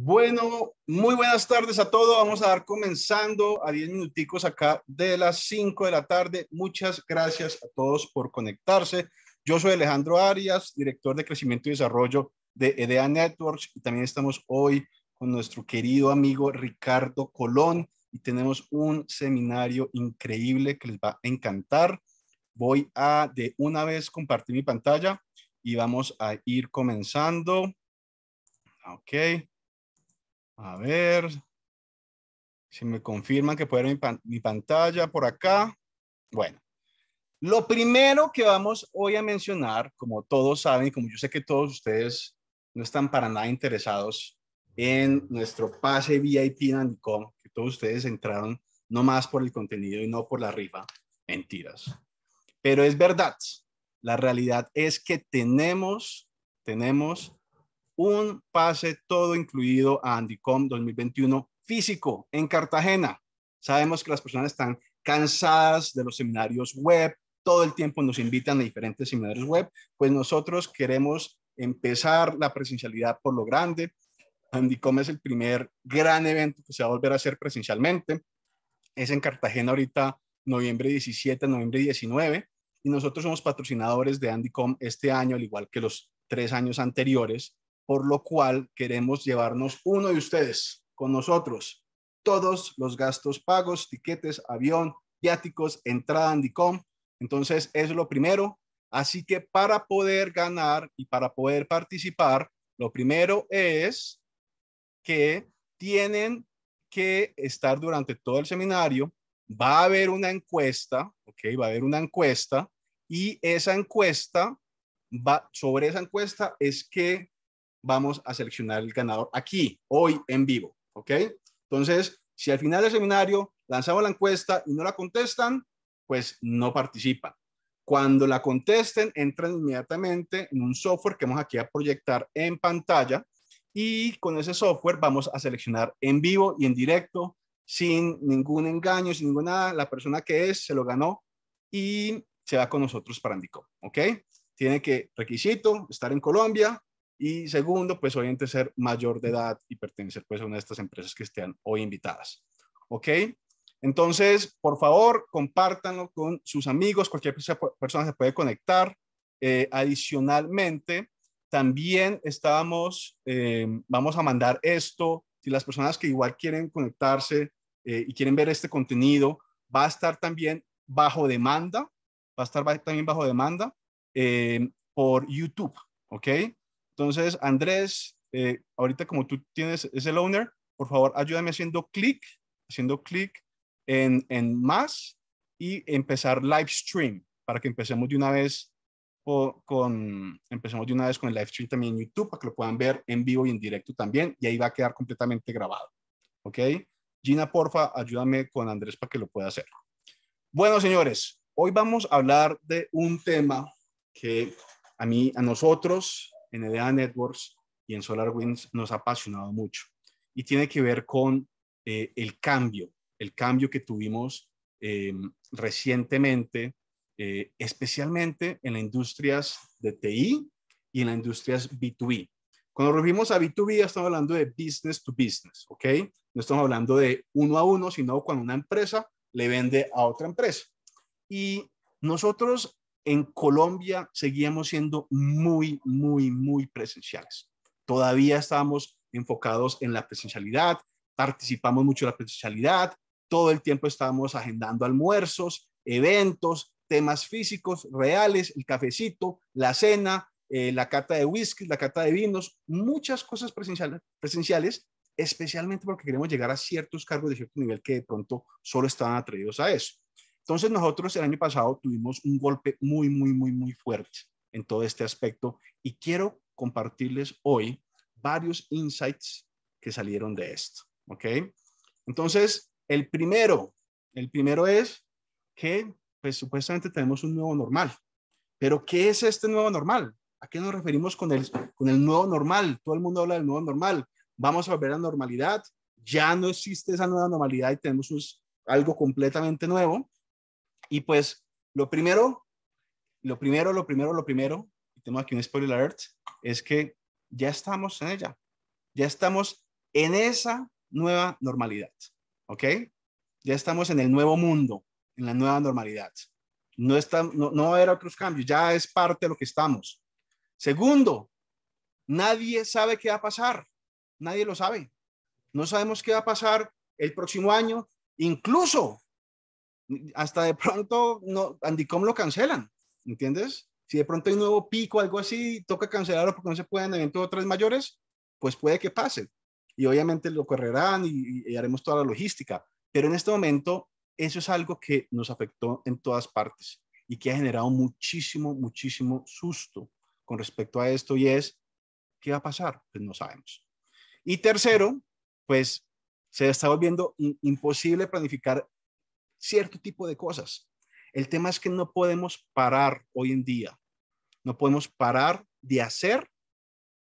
Bueno, muy buenas tardes a todos. Vamos a dar comenzando a 10 minuticos acá de las 5 de la tarde. Muchas gracias a todos por conectarse. Yo soy Alejandro Arias, director de crecimiento y desarrollo de EDEA Networks y también estamos hoy con nuestro querido amigo Ricardo Colón y tenemos un seminario increíble que les va a encantar. Voy a de una vez compartir mi pantalla y vamos a ir comenzando. Ok. A ver. Si me confirman que puede ver mi, pantalla por acá. Bueno. Lo primero que vamos hoy a mencionar, como todos saben, como yo sé que todos ustedes no están para nada interesados en nuestro pase VIP en que todos ustedes entraron no más por el contenido y no por la rifa. Mentiras. Pero es verdad. La realidad es que tenemos, tenemos un pase todo incluido a Andicom 2021 físico en Cartagena. Sabemos que las personas están cansadas de los seminarios web, todo el tiempo nos invitan a diferentes seminarios web, pues nosotros queremos empezar la presencialidad por lo grande. Andicom es el primer gran evento que se va a volver a hacer presencialmente. Es en Cartagena ahorita, noviembre 17, noviembre 19. Y nosotros somos patrocinadores de Andicom este año, al igual que los tres años anteriores por lo cual queremos llevarnos uno de ustedes con nosotros. Todos los gastos pagos, tiquetes, avión, viáticos, entrada Andicom. Entonces, es lo primero. Así que para poder ganar y para poder participar, lo primero es que tienen que estar durante todo el seminario. Va a haber una encuesta, ¿ok? Va a haber una encuesta y esa encuesta, va, sobre esa encuesta es que vamos a seleccionar el ganador aquí, hoy en vivo, ¿ok? Entonces, si al final del seminario lanzamos la encuesta y no la contestan, pues no participan. Cuando la contesten, entran inmediatamente en un software que vamos aquí a proyectar en pantalla y con ese software vamos a seleccionar en vivo y en directo, sin ningún engaño, sin ninguna, la persona que es, se lo ganó y se va con nosotros para Andicom, ¿ok? Tiene que, requisito, estar en Colombia, y segundo, pues obviamente ser mayor de edad y pertenecer pues a una de estas empresas que estén hoy invitadas. ¿Ok? Entonces, por favor, compártanlo con sus amigos, cualquier persona se puede conectar. Eh, adicionalmente, también estábamos, eh, vamos a mandar esto, si las personas que igual quieren conectarse eh, y quieren ver este contenido, va a estar también bajo demanda, va a estar también bajo demanda por YouTube, ¿ok? Entonces, Andrés, eh, ahorita como tú tienes, es el owner, por favor ayúdame haciendo clic, haciendo clic en, en más y empezar live stream para que empecemos de una vez con, empecemos de una vez con el live stream también en YouTube para que lo puedan ver en vivo y en directo también y ahí va a quedar completamente grabado. ¿Ok? Gina, porfa, ayúdame con Andrés para que lo pueda hacer. Bueno, señores, hoy vamos a hablar de un tema que a mí, a nosotros, en Networks y en SolarWinds nos ha apasionado mucho y tiene que ver con eh, el cambio, el cambio que tuvimos eh, recientemente, eh, especialmente en las industrias de TI y en las industrias B2B. Cuando volvimos a B2B, estamos hablando de business to business, ¿ok? No estamos hablando de uno a uno, sino cuando una empresa le vende a otra empresa. Y nosotros en Colombia seguíamos siendo muy, muy, muy presenciales. Todavía estábamos enfocados en la presencialidad, participamos mucho en la presencialidad, todo el tiempo estábamos agendando almuerzos, eventos, temas físicos reales, el cafecito, la cena, eh, la cata de whisky, la cata de vinos, muchas cosas presenciales, presenciales, especialmente porque queremos llegar a ciertos cargos de cierto nivel que de pronto solo estaban atrevidos a eso. Entonces nosotros el año pasado tuvimos un golpe muy, muy, muy, muy fuerte en todo este aspecto y quiero compartirles hoy varios insights que salieron de esto, ¿ok? Entonces, el primero, el primero es que, pues supuestamente tenemos un nuevo normal, pero ¿qué es este nuevo normal? ¿A qué nos referimos con el, con el nuevo normal? Todo el mundo habla del nuevo normal. Vamos a volver a la normalidad. Ya no existe esa nueva normalidad y tenemos algo completamente nuevo. Y pues lo primero, lo primero, lo primero, lo primero, y tengo aquí un spoiler alert, es que ya estamos en ella. Ya estamos en esa nueva normalidad, ¿ok? Ya estamos en el nuevo mundo, en la nueva normalidad. No, está, no, no va a otros cambios, ya es parte de lo que estamos. Segundo, nadie sabe qué va a pasar, nadie lo sabe. No sabemos qué va a pasar el próximo año, incluso hasta de pronto no, Andicom lo cancelan, ¿entiendes? Si de pronto hay un nuevo pico, algo así, toca cancelarlo porque no se pueden eventos otras mayores, pues puede que pase. Y obviamente lo correrán y, y haremos toda la logística. Pero en este momento, eso es algo que nos afectó en todas partes y que ha generado muchísimo, muchísimo susto con respecto a esto y es, ¿qué va a pasar? Pues no sabemos. Y tercero, pues se está volviendo imposible planificar cierto tipo de cosas. El tema es que no podemos parar hoy en día. No podemos parar de hacer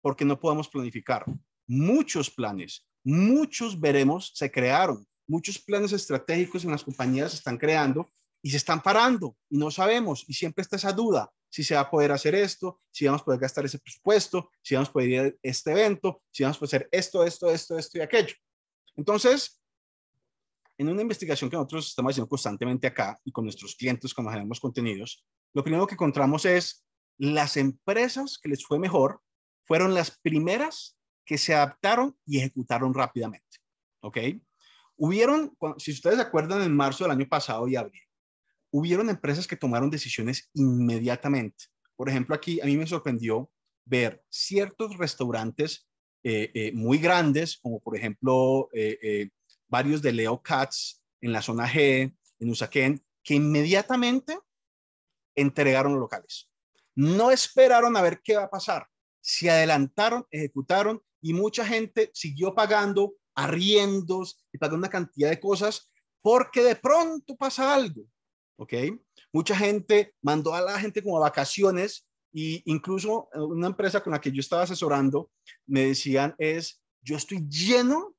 porque no podemos planificar. Muchos planes, muchos veremos, se crearon. Muchos planes estratégicos en las compañías se están creando y se están parando y no sabemos. Y siempre está esa duda si se va a poder hacer esto, si vamos a poder gastar ese presupuesto, si vamos a poder ir a este evento, si vamos a poder hacer esto, esto, esto, esto y aquello. Entonces, en una investigación que nosotros estamos haciendo constantemente acá y con nuestros clientes cuando generamos contenidos, lo primero que encontramos es las empresas que les fue mejor fueron las primeras que se adaptaron y ejecutaron rápidamente. ¿Ok? Hubieron, si ustedes se acuerdan, en marzo del año pasado y abril, hubieron empresas que tomaron decisiones inmediatamente. Por ejemplo, aquí a mí me sorprendió ver ciertos restaurantes eh, eh, muy grandes, como por ejemplo eh, varios de Leo Katz en la zona G, en Usaquén, que inmediatamente entregaron los locales. No esperaron a ver qué va a pasar. Se adelantaron, ejecutaron y mucha gente siguió pagando arriendos y pagó una cantidad de cosas porque de pronto pasa algo. ¿Ok? Mucha gente mandó a la gente como a vacaciones y incluso una empresa con la que yo estaba asesorando me decían es, yo estoy lleno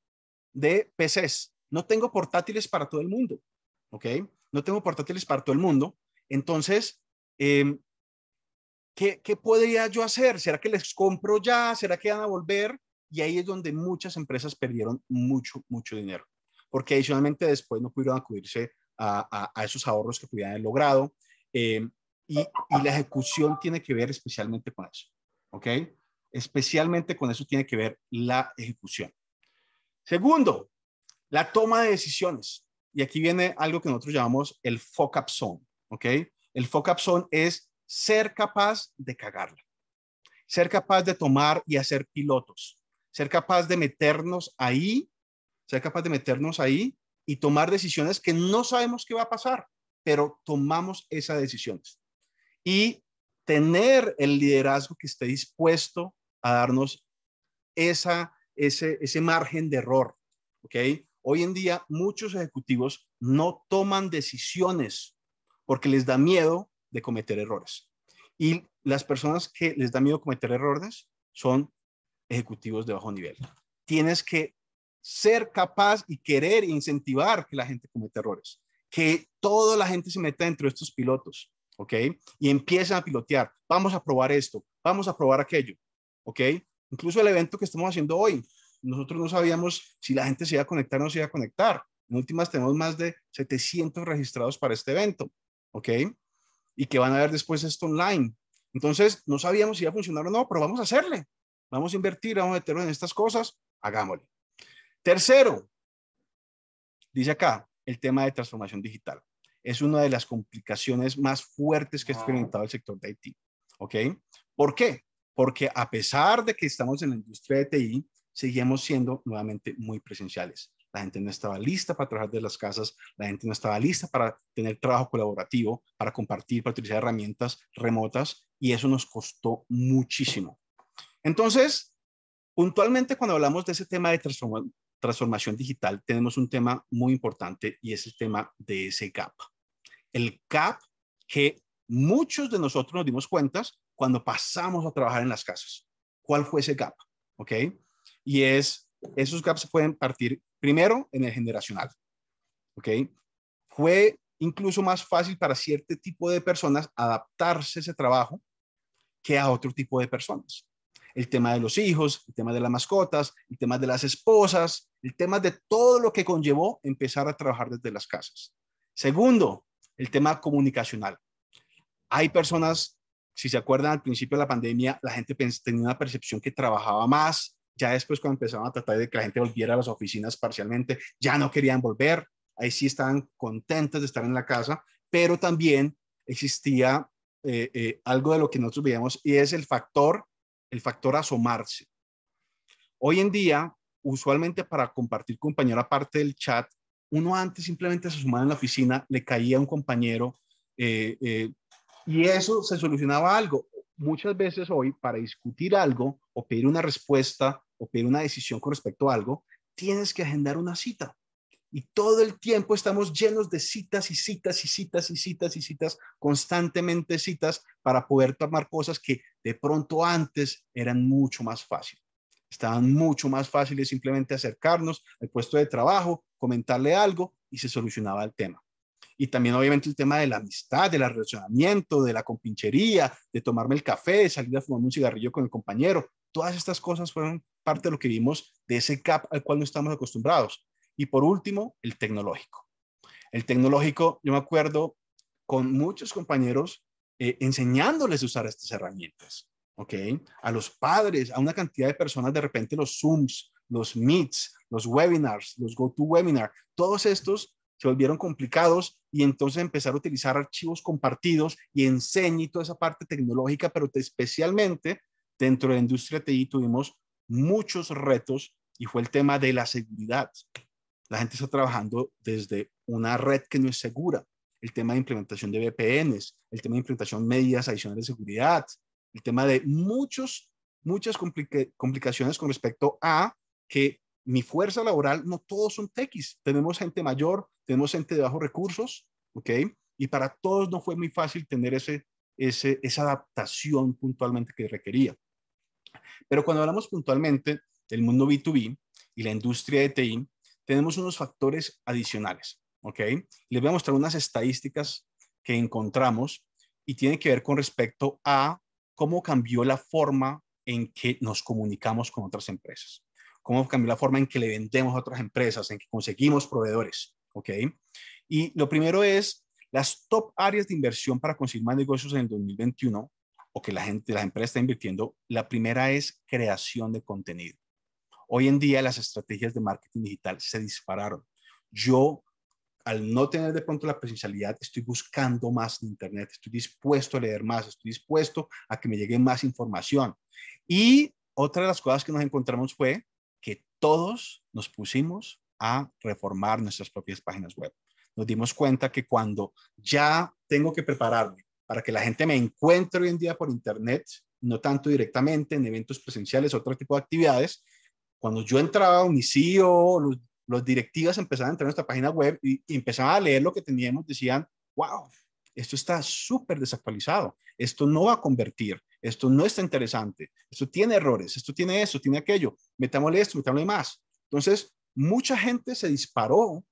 de PCs. No tengo portátiles para todo el mundo, ¿ok? No tengo portátiles para todo el mundo. Entonces, em, ¿qué, podría yo hacer? ¿Será que les compro ya? ¿Será que van a volver? Y ahí es donde muchas empresas perdieron mucho, mucho dinero, porque adicionalmente después no pudieron acudirse a, esos ahorros que pudieran haber logrado. Em, y, y, la ejecución tiene que ver especialmente con eso, ¿ok? Especialmente con eso tiene que ver la ejecución. Segundo, la toma de decisiones. Y aquí viene algo que nosotros llamamos el fuck-up zone, El fuck-up zone es ser capaz de cagarla, ser capaz de tomar y hacer pilotos, ser capaz de meternos ahí, ser capaz de meternos ahí y tomar decisiones que no sabemos qué va a pasar, pero tomamos esas decisiones. Y tener el liderazgo que esté dispuesto a darnos esa ese, ese margen de error. ¿ok? Hoy en día muchos ejecutivos no toman decisiones porque les da miedo de cometer errores. Y las personas que les da miedo cometer errores son ejecutivos de bajo nivel. Tienes que ser capaz y querer incentivar que la gente cometa errores, que toda la gente se meta dentro de estos pilotos, ¿ok? Y empiecen a pilotear. Vamos a probar esto, vamos a probar aquello, ¿ok? Incluso el evento que estamos haciendo hoy, nosotros no sabíamos si la gente se iba a conectar o no se iba a conectar. En últimas, tenemos más de 700 registrados para este evento, ¿ok? Y que van a ver después esto online. Entonces, no sabíamos si iba a funcionar o no, pero vamos a hacerle. Vamos a invertir, vamos a meterlo en estas cosas, hagámosle. Tercero, dice acá, el tema de transformación digital. Es una de las complicaciones más fuertes que ha experimentado el sector de IT, ¿ok? ¿Por qué? porque a pesar de que estamos en la industria de TI, seguimos siendo nuevamente muy presenciales. La gente no estaba lista para trabajar de las casas, la gente no estaba lista para tener trabajo colaborativo, para compartir, para utilizar herramientas remotas y eso nos costó muchísimo. Entonces, puntualmente cuando hablamos de ese tema de transformación digital, tenemos un tema muy importante y es el tema de ese gap. El gap que muchos de nosotros nos dimos cuenta cuando pasamos a trabajar en las casas. ¿Cuál fue ese gap? ¿Ok? Y es, esos gaps se pueden partir primero en el generacional. ¿Ok? Fue incluso más fácil para cierto tipo de personas adaptarse a ese trabajo que a otro tipo de personas. El tema de los hijos, el tema de las mascotas, el tema de las esposas, el tema de todo lo que conllevó empezar a trabajar desde las casas. Segundo, el tema comunicacional. Hay personas si se acuerdan, al principio de la pandemia, la gente tenía una percepción que trabajaba más. Ya después, cuando empezaban a tratar de que la gente volviera a las oficinas parcialmente, ya no querían volver. Ahí sí estaban contentos de estar en la casa, pero también existía eh, eh, algo de lo que nosotros veíamos y es el factor, el factor asomarse. Hoy en día, usualmente para compartir compañero aparte del chat, uno antes simplemente se asomaba en la oficina, le caía a un compañero, eh, y eso se solucionaba algo. Muchas veces hoy, para discutir algo o pedir una respuesta o pedir una decisión con respecto a algo, tienes que agendar una cita. Y todo el tiempo estamos llenos de citas y citas y citas y citas y citas, constantemente citas para poder tomar cosas que de pronto antes eran mucho más fáciles. Estaban mucho más fáciles simplemente acercarnos al puesto de trabajo, comentarle algo y se solucionaba el tema y también obviamente el tema de la amistad, del relacionamiento, de la compinchería, de tomarme el café, de salir a fumar un cigarrillo con el compañero. Todas estas cosas fueron parte de lo que vimos de ese CAP al cual no estamos acostumbrados. Y por último, el tecnológico. El tecnológico, yo me acuerdo con muchos compañeros eh, enseñándoles a usar estas herramientas, ¿ok? A los padres, a una cantidad de personas, de repente los Zooms, los Meets, los webinars, los GoToWebinar, todos estos se volvieron complicados y entonces empezar a utilizar archivos compartidos y enseñe toda esa parte tecnológica, pero especialmente dentro de la industria TI tuvimos muchos retos y fue el tema de la seguridad. La gente está trabajando desde una red que no es segura, el tema de implementación de VPNs, el tema de implementación de medidas adicionales de seguridad, el tema de muchos, muchas complicaciones con respecto a que mi fuerza laboral, no todos son techis. Tenemos gente mayor, tenemos gente de bajos recursos, ¿ok? Y para todos no fue muy fácil tener ese, esa adaptación puntualmente que requería. Pero cuando hablamos puntualmente del mundo B2B y la industria de TI, tenemos unos factores adicionales, ¿ok? Les voy a mostrar unas estadísticas que encontramos y tiene que ver con respecto a cómo cambió la forma en que nos comunicamos con otras empresas cómo cambió la forma en que le vendemos a otras empresas, en que conseguimos proveedores, ¿ok? Y lo primero es las top áreas de inversión para conseguir más negocios en el 2021 o que la gente, las empresas está invirtiendo. La primera es creación de contenido. Hoy en día las estrategias de marketing digital se dispararon. Yo, al no tener de pronto la presencialidad, estoy buscando más en Internet, estoy dispuesto a leer más, estoy dispuesto a que me llegue más información. Y otra de las cosas que nos encontramos fue todos nos pusimos a reformar nuestras propias páginas web. Nos dimos cuenta que cuando ya tengo que prepararme para que la gente me encuentre hoy en día por Internet, no tanto directamente en eventos presenciales, o otro tipo de actividades, cuando yo entraba, mi CEO, los, los directivas empezaban a entrar a nuestra página web y empezaban a leer lo que teníamos, decían, wow, esto está súper desactualizado, esto no va a convertir, esto no está interesante, esto tiene errores, esto tiene eso, tiene aquello, metámosle esto, metámosle más. Entonces, mucha gente se disparó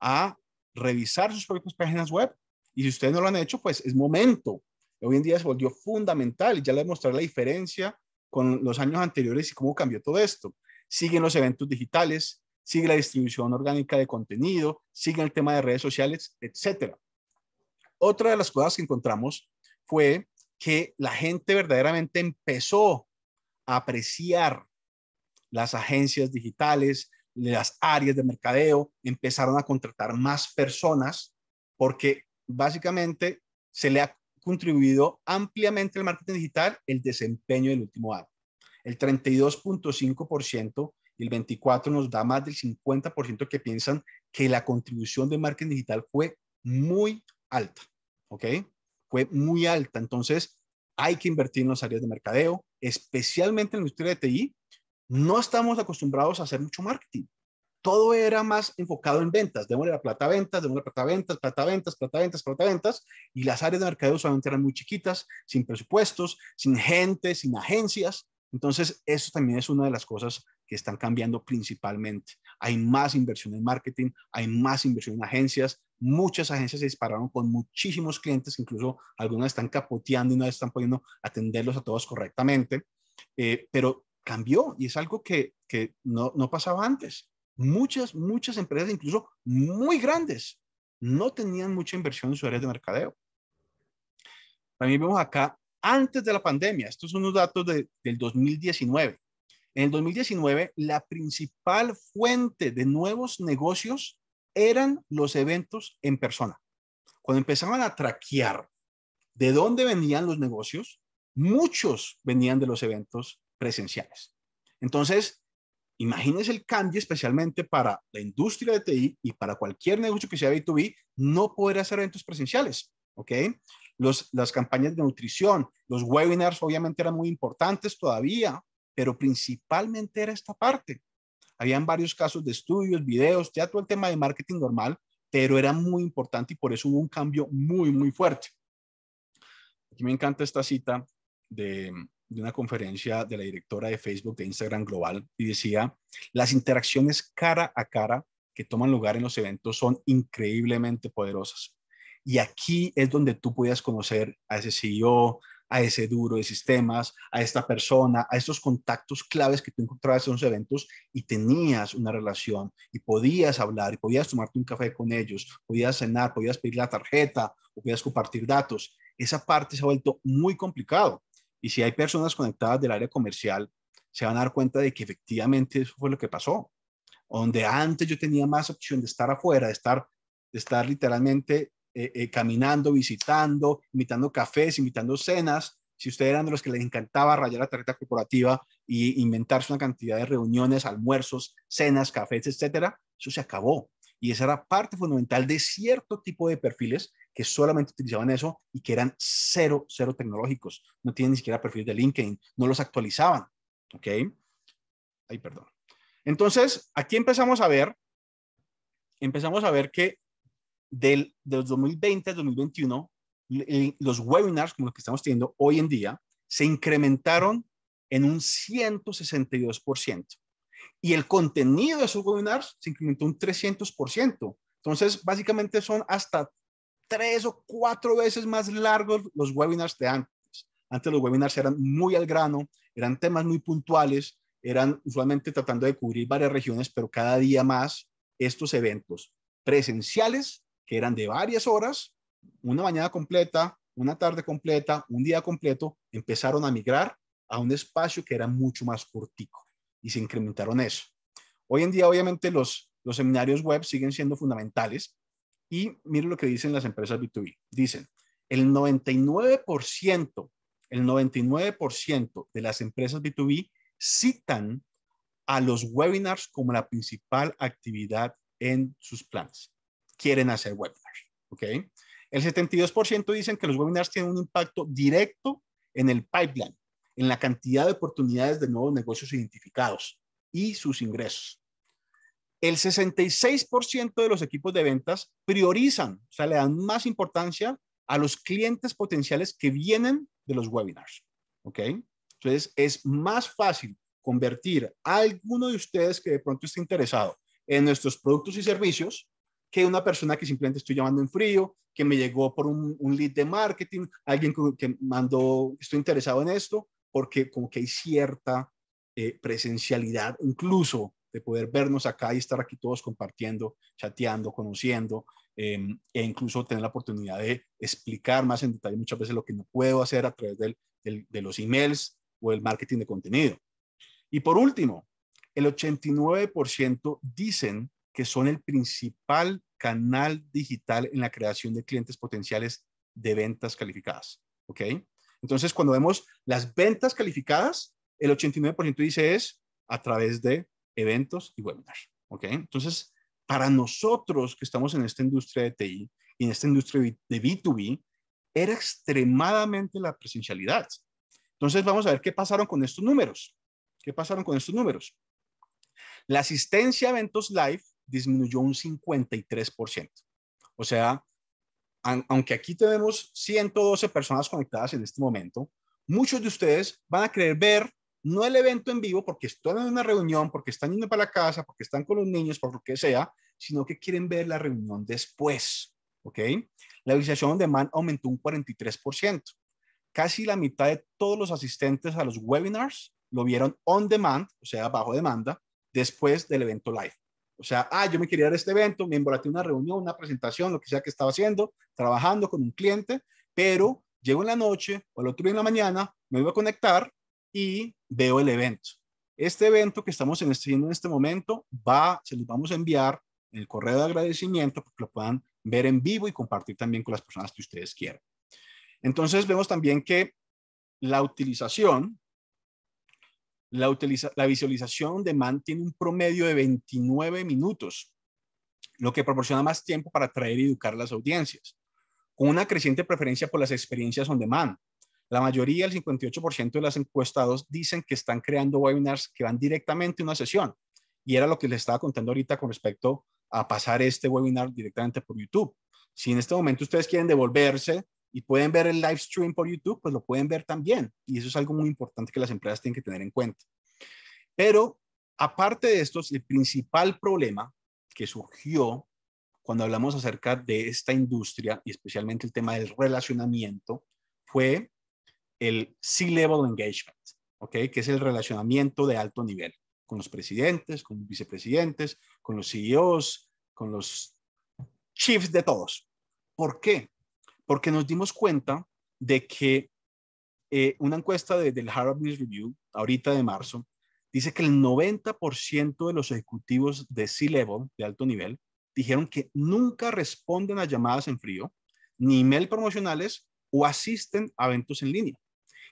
a revisar sus propias páginas web y si ustedes no lo han hecho, pues es momento. Hoy en día se volvió fundamental y ya les mostraré la diferencia con los años anteriores y cómo cambió todo esto. Siguen los eventos digitales, sigue la distribución orgánica de contenido, sigue el tema de redes sociales, etcétera. Otra de las cosas que encontramos fue que la gente verdaderamente empezó a apreciar las agencias digitales, las áreas de mercadeo, empezaron a contratar más personas porque básicamente se le ha contribuido ampliamente al marketing digital el desempeño del último año. El 32.5% y el 24 nos da más del 50% que piensan que la contribución de marketing digital fue muy alta, ¿ok? Fue muy alta, entonces hay que invertir en las áreas de mercadeo, especialmente en la industria de TI. No estamos acostumbrados a hacer mucho marketing. Todo era más enfocado en ventas. de la plata a ventas, de la plata a ventas, plata a ventas, plata ventas, plata ventas. Y las áreas de mercadeo solamente eran muy chiquitas, sin presupuestos, sin gente, sin agencias. Entonces, eso también es una de las cosas que están cambiando principalmente. Hay más inversión en marketing, hay más inversión en agencias. Muchas agencias se dispararon con muchísimos clientes, incluso algunas están capoteando y no están pudiendo atenderlos a todos correctamente. Eh, pero cambió y es algo que, no, pasaba antes. Muchas, muchas empresas, incluso muy grandes, no tenían mucha inversión en su área de mercadeo. También vemos acá antes de la pandemia. Estos son los datos del 2019. En el 2019, la principal fuente de nuevos negocios eran los eventos en persona. Cuando empezaban a traquear de dónde venían los negocios, muchos venían de los eventos presenciales. Entonces, imagínense el cambio especialmente para la industria de TI y para cualquier negocio que sea B2B, no poder hacer eventos presenciales, ¿ok? las campañas de nutrición, los webinars obviamente eran muy importantes todavía, pero principalmente era esta parte. Habían varios casos de estudios, videos, ya todo el tema de marketing normal, pero era muy importante y por eso hubo un cambio muy, muy fuerte. Aquí me encanta esta cita de una conferencia de la directora de Facebook de Instagram Global y decía, las interacciones cara a cara que toman lugar en los eventos son increíblemente poderosas. Y aquí es donde tú podías conocer a ese CEO, a ese duro de sistemas, a esta persona, a estos contactos claves que tú encontrabas en los eventos y tenías una relación y podías hablar y podías tomarte un café con ellos, podías cenar, podías pedir la tarjeta o podías compartir datos. Esa parte se ha vuelto muy complicado y si hay personas conectadas del área comercial, se van a dar cuenta de que efectivamente eso fue lo que pasó. Donde antes yo tenía más opción de estar afuera, de estar, de estar literalmente eh, eh, caminando, visitando, invitando cafés, invitando cenas. Si ustedes eran de los que les encantaba rayar la tarjeta corporativa e inventarse una cantidad de reuniones, almuerzos, cenas, cafés, etcétera, eso se acabó. Y esa era parte fundamental de cierto tipo de perfiles que solamente utilizaban eso y que eran cero, cero tecnológicos. No tienen ni siquiera perfiles de LinkedIn, no los actualizaban. ¿Ok? Ay, perdón. Entonces, aquí empezamos a ver, empezamos a ver que del, 2020 al 2021, los webinars como los que estamos teniendo hoy en día se incrementaron en un 162%. Y el contenido de esos webinars se incrementó un 300%. Entonces, básicamente son hasta tres o cuatro veces más largos los webinars de antes. Antes los webinars eran muy al grano, eran temas muy puntuales, eran usualmente tratando de cubrir varias regiones, pero cada día más estos eventos presenciales que eran de varias horas, una mañana completa, una tarde completa, un día completo, empezaron a migrar a un espacio que era mucho más cortico y se incrementaron eso. Hoy en día, obviamente, los, los seminarios web siguen siendo fundamentales y miren lo que dicen las empresas B2B. Dicen, el 99%, el 99% de las empresas B2B citan a los webinars como la principal actividad en sus planes quieren hacer webinars. ¿ok? El 72% dicen que los webinars tienen un impacto directo en el pipeline, en la cantidad de oportunidades de nuevos negocios identificados y sus ingresos. El 66% de los equipos de ventas priorizan, o sea, le dan más importancia a los clientes potenciales que vienen de los webinars. ¿Ok? Entonces, es más fácil convertir a alguno de ustedes que de pronto esté interesado en nuestros productos y servicios que una persona que simplemente estoy llamando en frío, que me llegó por un, lead de marketing, alguien que mandó, estoy interesado en esto, porque como que hay cierta eh, presencialidad, incluso de poder vernos acá y estar aquí todos compartiendo, chateando, conociendo, em, e incluso tener la oportunidad de explicar más en detalle muchas veces lo que no puedo hacer a través de los emails o el marketing de contenido. Y por último, el 89% dicen que son el principal canal digital en la creación de clientes potenciales de ventas calificadas. ¿Ok? Entonces, cuando vemos las ventas calificadas, el 89% dice es a través de eventos y webinars. ¿Ok? Entonces, para nosotros que estamos en esta industria de TI y en esta industria de B2B, era extremadamente la presencialidad. Entonces, vamos a ver qué pasaron con estos números. ¿Qué pasaron con estos números? La asistencia a eventos live disminuyó un 53%. O sea, aunque aquí tenemos 112 personas conectadas en este momento, muchos de ustedes van a querer ver no el evento en vivo porque están en una reunión, porque están yendo para la casa, porque están con los niños, por lo que sea, sino que quieren ver la reunión después. ¿Ok? La visualización on demand aumentó un 43%. Casi la mitad de todos los asistentes a los webinars lo vieron on demand, o sea, bajo demanda, después del evento live. O sea, ah, yo me quería dar este evento, me en una reunión, una presentación, lo que sea que estaba haciendo, trabajando con un cliente, pero llego en la noche o al otro día en la mañana, me voy a conectar y veo el evento. Este evento que estamos haciendo en este momento va, se los vamos a enviar en el correo de agradecimiento para que lo puedan ver en vivo y compartir también con las personas que ustedes quieran. Entonces vemos también que la utilización la, visualización de demand tiene un promedio de 29 minutos, lo que proporciona más tiempo para atraer y educar a las audiencias, con una creciente preferencia por las experiencias on demand. La mayoría, el 58% de los encuestados dicen que están creando webinars que van directamente a una sesión. Y era lo que les estaba contando ahorita con respecto a pasar este webinar directamente por YouTube. Si en este momento ustedes quieren devolverse y pueden ver el live stream por YouTube, pues lo pueden ver también. Y eso es algo muy importante que las empresas tienen que tener en cuenta. Pero aparte de esto, el principal problema que surgió cuando hablamos acerca de esta industria y especialmente el tema del relacionamiento fue el C-level engagement, okay Que es el relacionamiento de alto nivel con los presidentes, con los vicepresidentes, con los CEOs, con los chiefs de todos. ¿Por qué? porque nos dimos cuenta de que eh, una encuesta del Harvard Business Review, ahorita de marzo, dice que el 90% de los ejecutivos de C-Level, de alto nivel, dijeron que nunca responden a llamadas en frío, ni email promocionales o asisten a eventos en línea.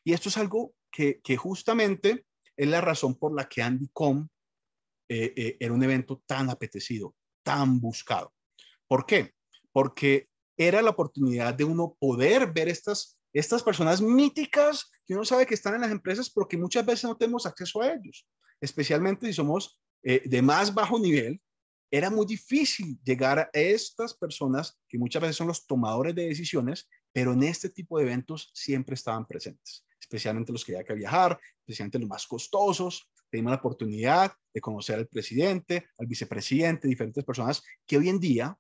Y esto es algo que, justamente es la razón por la que Andy eh, eh, era un evento tan apetecido, tan buscado. ¿Por qué? Porque era la oportunidad de uno poder ver estas, estas personas míticas que uno sabe que están en las empresas, pero que muchas veces no tenemos acceso a ellos, especialmente si somos eh, de más bajo nivel. Era muy difícil llegar a estas personas que muchas veces son los tomadores de decisiones, pero en este tipo de eventos siempre estaban presentes, especialmente los que había que viajar, especialmente los más costosos, Teníamos la oportunidad de conocer al presidente, al vicepresidente, diferentes personas que hoy en día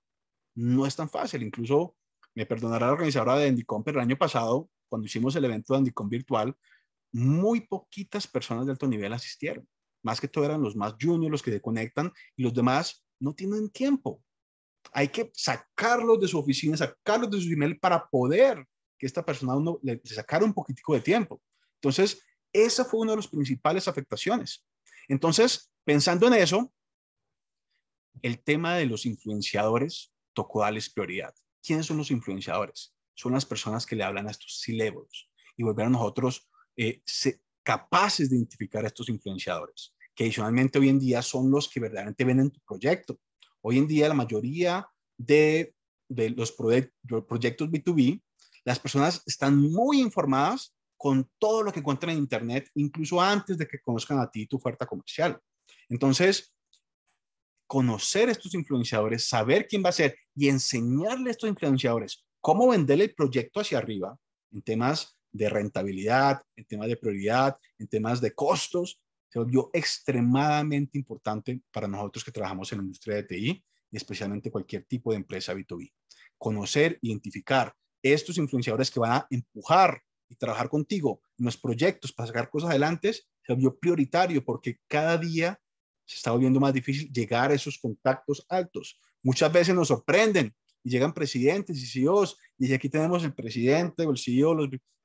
no es tan fácil. Incluso me perdonará la organizadora de Endicom, pero el año pasado, cuando hicimos el evento de Endicom virtual, muy poquitas personas de alto nivel asistieron. Más que todo eran los más juniors los que se conectan y los demás no tienen tiempo. Hay que sacarlos de su oficina, sacarlos de su email para poder que esta persona uno le sacara un poquitico de tiempo. Entonces, esa fue una de las principales afectaciones. Entonces, pensando en eso, el tema de los influenciadores tocó darles prioridad. ¿Quiénes son los influenciadores? Son las personas que le hablan a estos C-Levels y volver a nosotros eh, capaces de identificar a estos influenciadores, que adicionalmente hoy en día son los que verdaderamente venden tu proyecto. Hoy en día la mayoría de, los, los proyectos B2B, las personas están muy informadas con todo lo que encuentran en Internet, incluso antes de que conozcan a ti tu oferta comercial. Entonces, conocer estos influenciadores, saber quién va a ser y enseñarle a estos influenciadores cómo venderle el proyecto hacia arriba en temas de rentabilidad, en temas de prioridad, en temas de costos, se volvió extremadamente importante para nosotros que trabajamos en la industria de TI y especialmente cualquier tipo de empresa B2B. Conocer, identificar estos influenciadores que van a empujar y trabajar contigo en los proyectos para sacar cosas adelante se volvió prioritario porque cada día se está volviendo más difícil llegar a esos contactos altos. Muchas veces nos sorprenden y llegan presidentes y CEOs y aquí tenemos el presidente o el CEO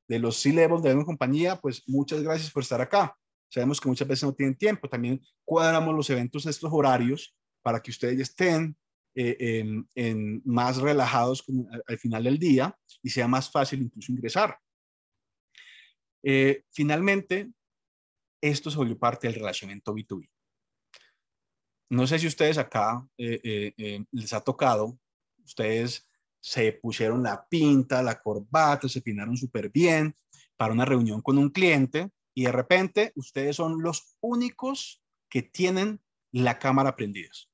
de los C-Levels de una compañía, pues muchas gracias por estar acá. Sabemos que muchas veces no tienen tiempo. También cuadramos los eventos estos horarios para que ustedes estén eh, en, más relajados al, final del día y sea más fácil incluso ingresar. Eh, finalmente, esto se volvió parte del relacionamiento B2B. No sé si ustedes acá eh, eh, eh, les ha tocado, ustedes se pusieron la pinta, la corbata, se peinaron súper bien para una reunión con un cliente y de repente ustedes son los únicos que tienen la cámara prendidas.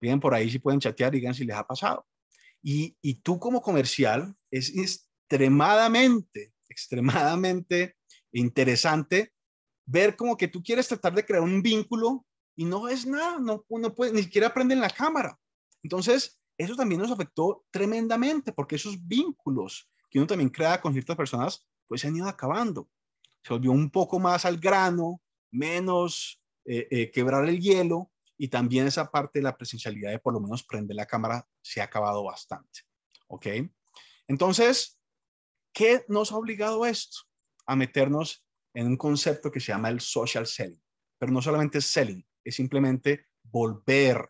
Bien, por ahí si pueden chatear, digan si les ha pasado. Y, y tú como comercial es extremadamente, extremadamente interesante ver como que tú quieres tratar de crear un vínculo y no es nada, no, uno puede, ni siquiera prenden la cámara. Entonces, eso también nos afectó tremendamente porque esos vínculos que uno también crea con ciertas personas, pues se han ido acabando. Se volvió un poco más al grano, menos eh, eh, quebrar el hielo y también esa parte de la presencialidad de por lo menos prender la cámara se ha acabado bastante. ¿Ok? Entonces, ¿qué nos ha obligado esto? A meternos en un concepto que se llama el social selling, pero no solamente selling, es simplemente volver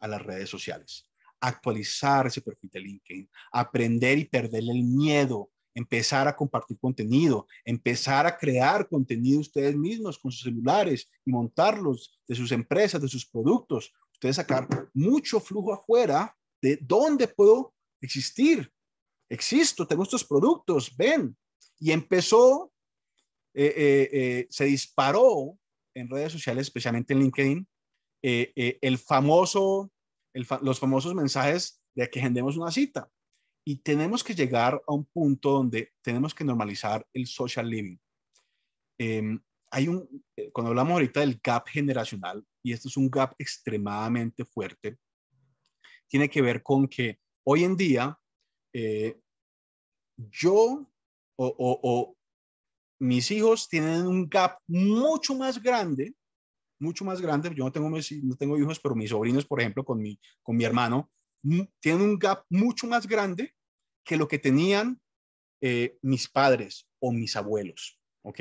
a las redes sociales, actualizar ese perfil de LinkedIn, aprender y perderle el miedo, empezar a compartir contenido, empezar a crear contenido ustedes mismos con sus celulares y montarlos de sus empresas, de sus productos. Ustedes sacar mucho flujo afuera de dónde puedo existir. Existo, tengo estos productos, ven. Y empezó, eh, eh, eh, se disparó en redes sociales, especialmente en LinkedIn, eh, eh, el famoso, los famosos mensajes de que agendemos una cita. Y tenemos que llegar a un punto donde tenemos que normalizar el social living. Em, hay un, eh, cuando hablamos ahorita del gap generacional, y esto es un gap extremadamente fuerte, tiene que ver con que hoy en día yo o mis hijos tienen un gap mucho más grande, mucho más grande. Yo no tengo, no tengo hijos, pero mis sobrinos, por ejemplo, con mi, con mi hermano, tienen un gap mucho más grande que lo que tenían eh, mis padres o mis abuelos, ¿ok?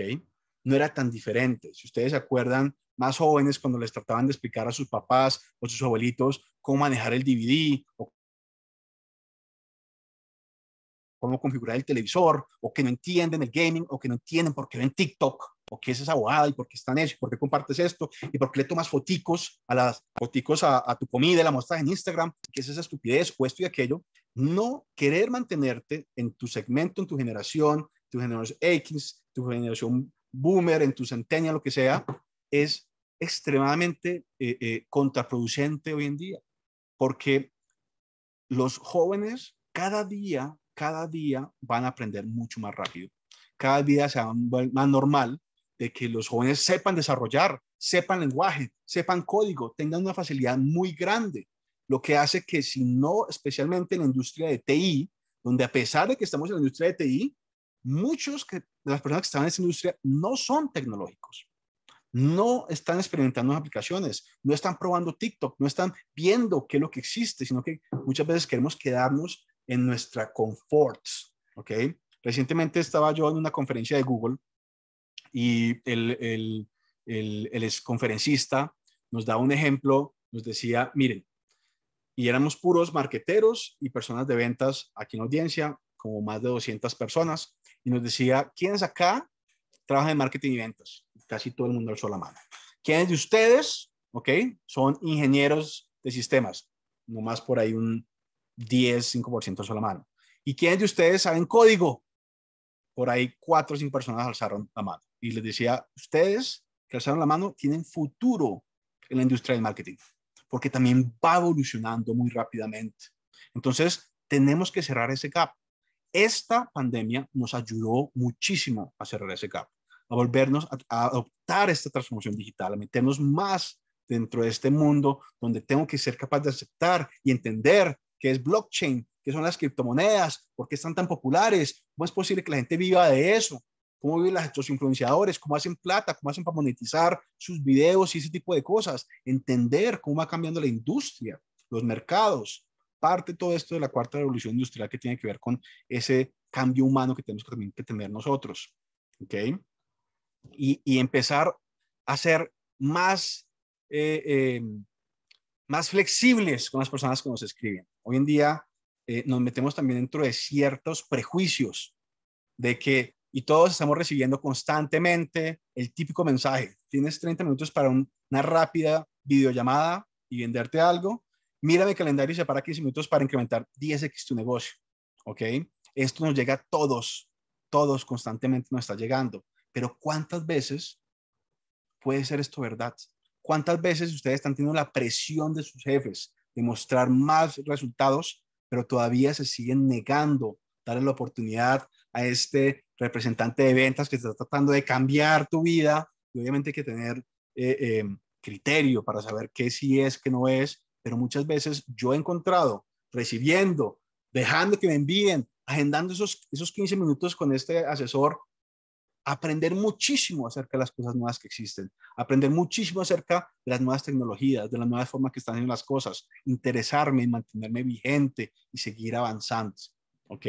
No era tan diferente. Si ustedes se acuerdan, más jóvenes cuando les trataban de explicar a sus papás o sus abuelitos cómo manejar el DVD o cómo configurar el televisor, o que no entienden el gaming, o que no entienden por qué ven TikTok, o qué es esa abogada, y por qué están eso, y por qué compartes esto, y por qué le tomas foticos a las foticos a, tu comida, la muestras en Instagram, que es esa estupidez, o esto y aquello. No querer mantenerte en tu segmento, en tu generación, tu generación X, tu generación boomer, en tu centenia, lo que sea, es extremadamente eh, eh, contraproducente hoy en día, porque los jóvenes cada día cada día van a aprender mucho más rápido. Cada día se va más normal de que los jóvenes sepan desarrollar, sepan lenguaje, sepan código, tengan una facilidad muy grande, lo que hace que si no, especialmente en la industria de TI, donde a pesar de que estamos en la industria de TI, muchos de las personas que están en esa industria no son tecnológicos, no están experimentando aplicaciones, no están probando TikTok, no están viendo qué es lo que existe, sino que muchas veces queremos quedarnos en nuestra confort, ¿ok? Recientemente estaba yo en una conferencia de Google y el, el, el, el ex conferencista nos da un ejemplo, nos decía, miren, y éramos puros marqueteros y personas de ventas aquí en audiencia, como más de 200 personas, y nos decía, ¿quiénes acá trabajan en marketing y ventas? Casi todo el mundo alzó la mano. ¿Quiénes de ustedes, ok, son ingenieros de sistemas? no más por ahí un, 10, 5% la mano. ¿Y quiénes de ustedes saben código? Por ahí cuatro o cinco personas alzaron la mano y les decía, ustedes que alzaron la mano tienen futuro en la industria del marketing, porque también va evolucionando muy rápidamente. Entonces, tenemos que cerrar ese gap. Esta pandemia nos ayudó muchísimo a cerrar ese gap, a volvernos a adoptar esta transformación digital, a meternos más dentro de este mundo donde tengo que ser capaz de aceptar y entender ¿Qué es blockchain, ¿Qué son las criptomonedas, por qué están tan populares, cómo es posible que la gente viva de eso, cómo viven los influenciadores, cómo hacen plata, cómo hacen para monetizar sus videos y ese tipo de cosas, entender cómo va cambiando la industria, los mercados, parte todo esto de la cuarta revolución industrial que tiene que ver con ese cambio humano que tenemos que, tener nosotros, ¿ok? Y, empezar a hacer más eh, em, más flexibles con las personas que nos escriben. Hoy en día eh, nos metemos también dentro de ciertos prejuicios de que, y todos estamos recibiendo constantemente el típico mensaje, tienes 30 minutos para una rápida videollamada y venderte algo, mira mi calendario y separa 15 minutos para incrementar 10x tu negocio, ¿ok? Esto nos llega a todos, todos constantemente nos está llegando, pero ¿cuántas veces puede ser esto verdad? ¿Cuántas veces ustedes están teniendo la presión de sus jefes de mostrar más resultados, pero todavía se siguen negando darle la oportunidad a este representante de ventas que está tratando de cambiar tu vida? Y obviamente hay que tener eh, em, criterio para saber qué sí es, qué no es, pero muchas veces yo he encontrado recibiendo, dejando que me envíen, agendando esos, esos 15 minutos con este asesor aprender muchísimo acerca de las cosas nuevas que existen, aprender muchísimo acerca de las nuevas tecnologías, de las nuevas formas que están en las cosas, interesarme y mantenerme vigente y seguir avanzando. ¿Ok?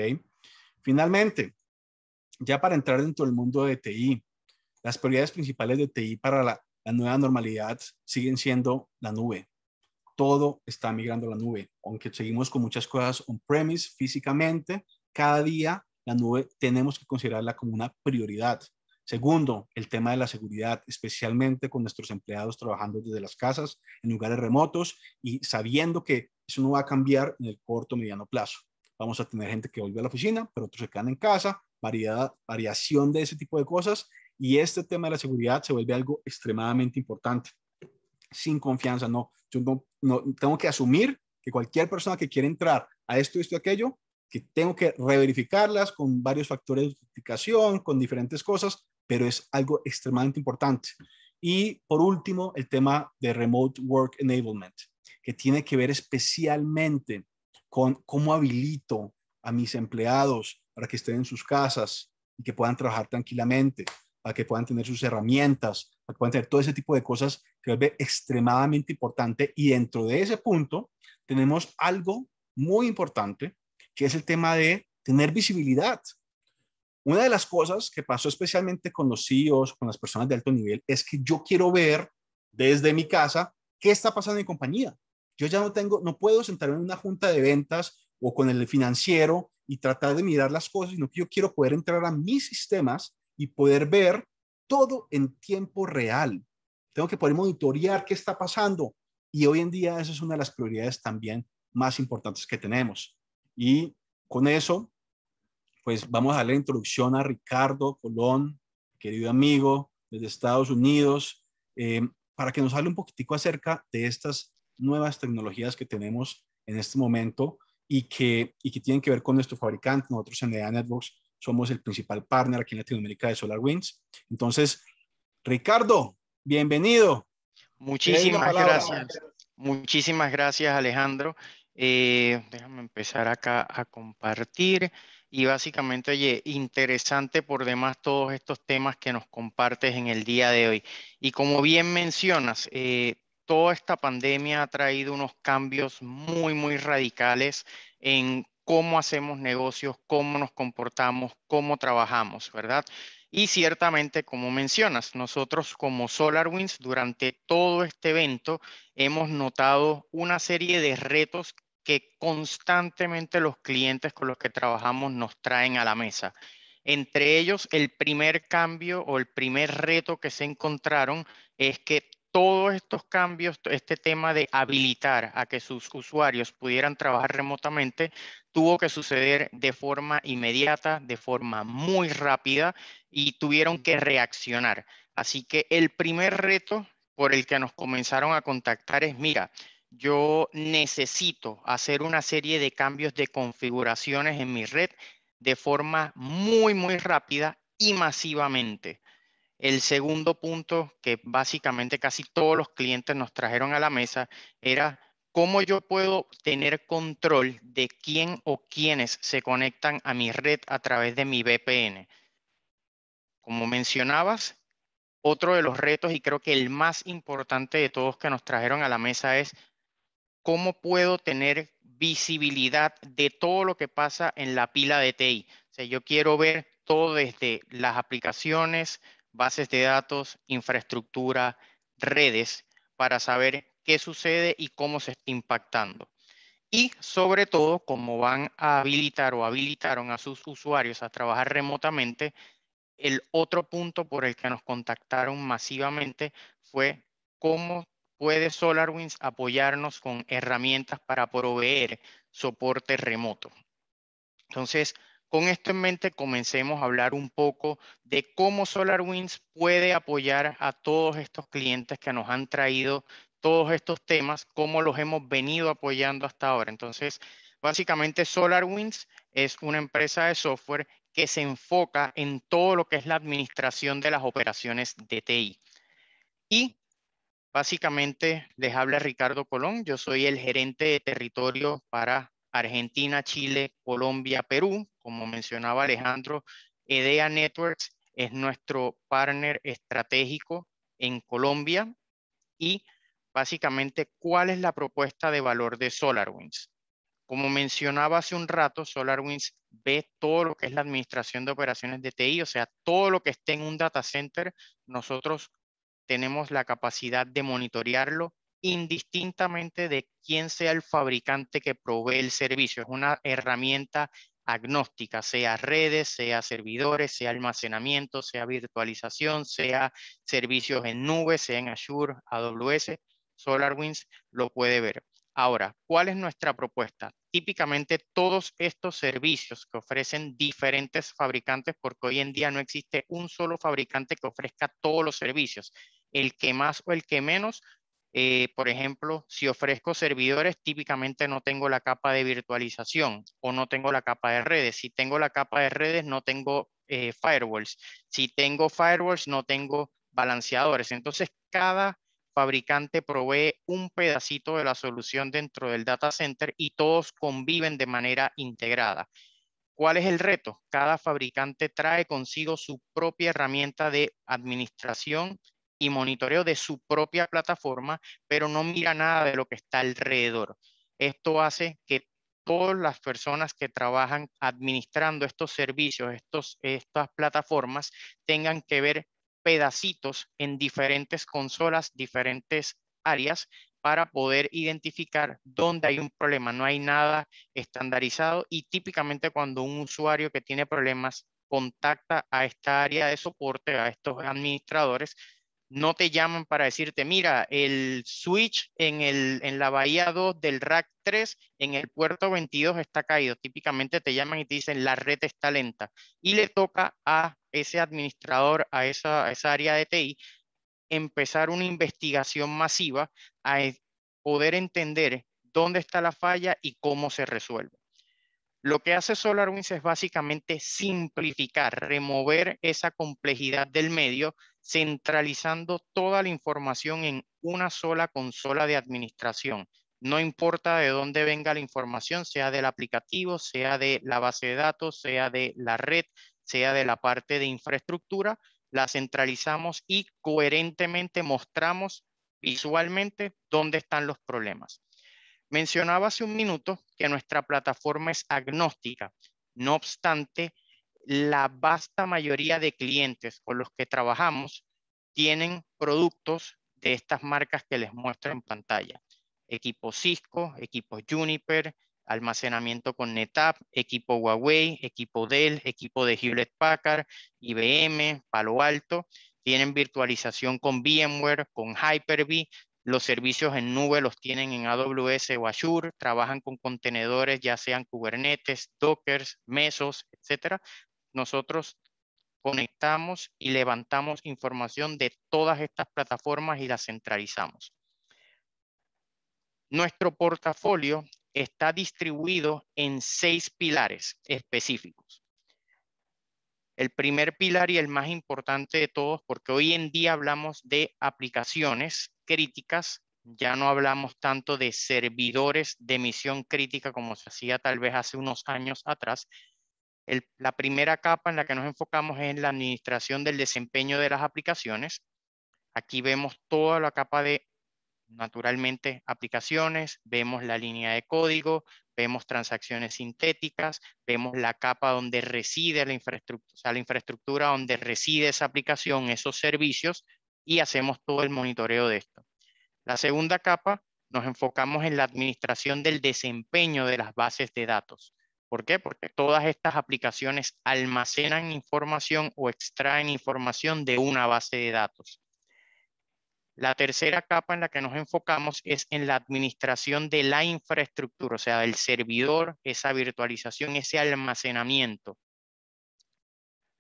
Finalmente, ya para entrar dentro del mundo de TI, las prioridades principales de TI para la, la nueva normalidad siguen siendo la nube. Todo está migrando a la nube, aunque seguimos con muchas cosas on-premise físicamente, cada día la nube tenemos que considerarla como una prioridad. Segundo, el tema de la seguridad, especialmente con nuestros empleados trabajando desde las casas, en lugares remotos y sabiendo que eso no va a cambiar en el corto mediano plazo. Vamos a tener gente que vuelve a la oficina, pero otros se quedan en casa, variedad, variación de ese tipo de cosas y este tema de la seguridad se vuelve algo extremadamente importante. Sin confianza, no. Yo no, tengo que asumir que cualquier persona que quiere entrar a esto, esto, aquello, que tengo que reverificarlas con varios factores de autenticación, con diferentes cosas, pero es algo extremadamente importante. Y por último, el tema de Remote Work Enablement, que tiene que ver especialmente con cómo habilito a mis empleados para que estén en sus casas y que puedan trabajar tranquilamente, para que puedan tener sus herramientas, para que puedan tener todo ese tipo de cosas que es extremadamente importante. Y dentro de ese punto tenemos algo muy importante que es el tema de tener visibilidad. Una de las cosas que pasó especialmente con los CEOs, con las personas de alto nivel, es que yo quiero ver desde mi casa qué está pasando en compañía. Yo ya no tengo, no puedo sentarme en una junta de ventas o con el financiero y tratar de mirar las cosas, sino que yo quiero poder entrar a mis sistemas y poder ver todo en tiempo real. Tengo que poder monitorear qué está pasando. Y hoy en día esa es una de las prioridades también más importantes que tenemos. Y con eso, pues vamos a dar la introducción a Ricardo Colón, querido amigo desde Estados Unidos, eh, para que nos hable un poquitico acerca de estas nuevas tecnologías que tenemos en este momento y que, tienen que ver con nuestro fabricante. Nosotros en Idea Networks somos el principal partner aquí en Latinoamérica de SolarWinds. Entonces, Ricardo, bienvenido. Muchísimas gracias. Muchísimas gracias, Alejandro. Eh, déjame empezar acá a compartir. Y básicamente, oye, interesante por demás todos estos temas que nos compartes en el día de hoy. Y como bien mencionas, eh, toda esta pandemia ha traído unos cambios muy, muy radicales en cómo hacemos negocios, cómo nos comportamos, cómo trabajamos, ¿verdad? Y ciertamente, como mencionas, nosotros como SolarWinds durante todo este evento hemos notado una serie de retos que constantemente los clientes con los que trabajamos nos traen a la mesa. Entre ellos, el primer cambio o el primer reto que se encontraron es que todos estos cambios, este tema de habilitar a que sus usuarios pudieran trabajar remotamente, tuvo que suceder de forma inmediata, de forma muy rápida y tuvieron que reaccionar. Así que el primer reto por el que nos comenzaron a contactar es, mira, yo necesito hacer una serie de cambios de configuraciones en mi red de forma muy, muy rápida y masivamente. El segundo punto que básicamente casi todos los clientes nos trajeron a la mesa era cómo yo puedo tener control de quién o quiénes se conectan a mi red a través de mi VPN. Como mencionabas, otro de los retos y creo que el más importante de todos que nos trajeron a la mesa es cómo puedo tener visibilidad de todo lo que pasa en la pila de TI. O sea, yo quiero ver todo desde las aplicaciones, bases de datos, infraestructura, redes, para saber qué sucede y cómo se está impactando. Y sobre todo, cómo van a habilitar o habilitaron a sus usuarios a trabajar remotamente, el otro punto por el que nos contactaron masivamente fue cómo puede SolarWinds apoyarnos con herramientas para proveer soporte remoto. Entonces, con esto en mente, comencemos a hablar un poco de cómo SolarWinds puede apoyar a todos estos clientes que nos han traído todos estos temas, cómo los hemos venido apoyando hasta ahora. Entonces, básicamente SolarWinds es una empresa de software que se enfoca en todo lo que es la administración de las operaciones de TI. Y básicamente les habla Ricardo Colón, yo soy el gerente de territorio para Argentina, Chile, Colombia, Perú, como mencionaba Alejandro, EDEA Networks es nuestro partner estratégico en Colombia y básicamente cuál es la propuesta de valor de SolarWinds. Como mencionaba hace un rato, SolarWinds ve todo lo que es la administración de operaciones de TI, o sea, todo lo que esté en un data center, nosotros tenemos la capacidad de monitorearlo indistintamente de quién sea el fabricante que provee el servicio. Es una herramienta agnóstica, sea redes, sea servidores, sea almacenamiento, sea virtualización, sea servicios en nube, sea en Azure, AWS, SolarWinds, lo puede ver. Ahora, ¿cuál es nuestra propuesta? Típicamente todos estos servicios que ofrecen diferentes fabricantes, porque hoy en día no existe un solo fabricante que ofrezca todos los servicios. El que más o el que menos eh, por ejemplo, si ofrezco servidores, típicamente no tengo la capa de virtualización o no tengo la capa de redes. Si tengo la capa de redes, no tengo eh, firewalls. Si tengo firewalls, no tengo balanceadores. Entonces, cada fabricante provee un pedacito de la solución dentro del data center y todos conviven de manera integrada. ¿Cuál es el reto? Cada fabricante trae consigo su propia herramienta de administración y monitoreo de su propia plataforma, pero no mira nada de lo que está alrededor. Esto hace que todas las personas que trabajan administrando estos servicios, estos, estas plataformas, tengan que ver pedacitos en diferentes consolas, diferentes áreas para poder identificar dónde hay un problema. No hay nada estandarizado y típicamente cuando un usuario que tiene problemas contacta a esta área de soporte, a estos administradores, no te llaman para decirte, mira, el switch en, el, la bahía 2 del rack 3 en el puerto 22 está caído. Típicamente te llaman y te dicen, la red está lenta. Y le toca a ese administrador, a esa, a esa área de TI, empezar una investigación masiva a poder entender dónde está la falla y cómo se resuelve. Lo que hace SolarWinds es básicamente simplificar, remover esa complejidad del medio, centralizando toda la información en una sola consola de administración. No importa de dónde venga la información, sea del aplicativo, sea de la base de datos, sea de la red, sea de la parte de infraestructura, la centralizamos y coherentemente mostramos visualmente dónde están los problemas. Mencionaba hace un minuto que nuestra plataforma es agnóstica. No obstante, la vasta mayoría de clientes con los que trabajamos tienen productos de estas marcas que les muestro en pantalla. Equipo Cisco, equipos Juniper, almacenamiento con NetApp, equipo Huawei, equipo Dell, equipo de Hewlett Packard, IBM, Palo Alto. Tienen virtualización con VMware, con Hyper-V, los servicios en nube los tienen en AWS o Azure, trabajan con contenedores, ya sean Kubernetes, Docker, Mesos, etcétera. Nosotros conectamos y levantamos información de todas estas plataformas y las centralizamos. Nuestro portafolio está distribuido en seis pilares específicos. El primer pilar y el más importante de todos, porque hoy en día hablamos de aplicaciones, críticas, ya no hablamos tanto de servidores de misión crítica como se hacía tal vez hace unos años atrás. la primera capa en la que nos enfocamos es en la administración del desempeño de las aplicaciones. Aquí vemos toda la capa de, naturalmente, aplicaciones, vemos la línea de código, vemos transacciones sintéticas, vemos la capa donde reside la infraestructura, o sea, la infraestructura donde reside esa aplicación, esos servicios, y hacemos todo el monitoreo de esto. La segunda capa, nos enfocamos en la administración del desempeño de las bases de datos. ¿Por qué? Porque todas estas aplicaciones almacenan información o extraen información de una base de datos. La tercera capa en la que nos enfocamos es en la administración de la infraestructura, o sea, del servidor, esa virtualización, ese almacenamiento.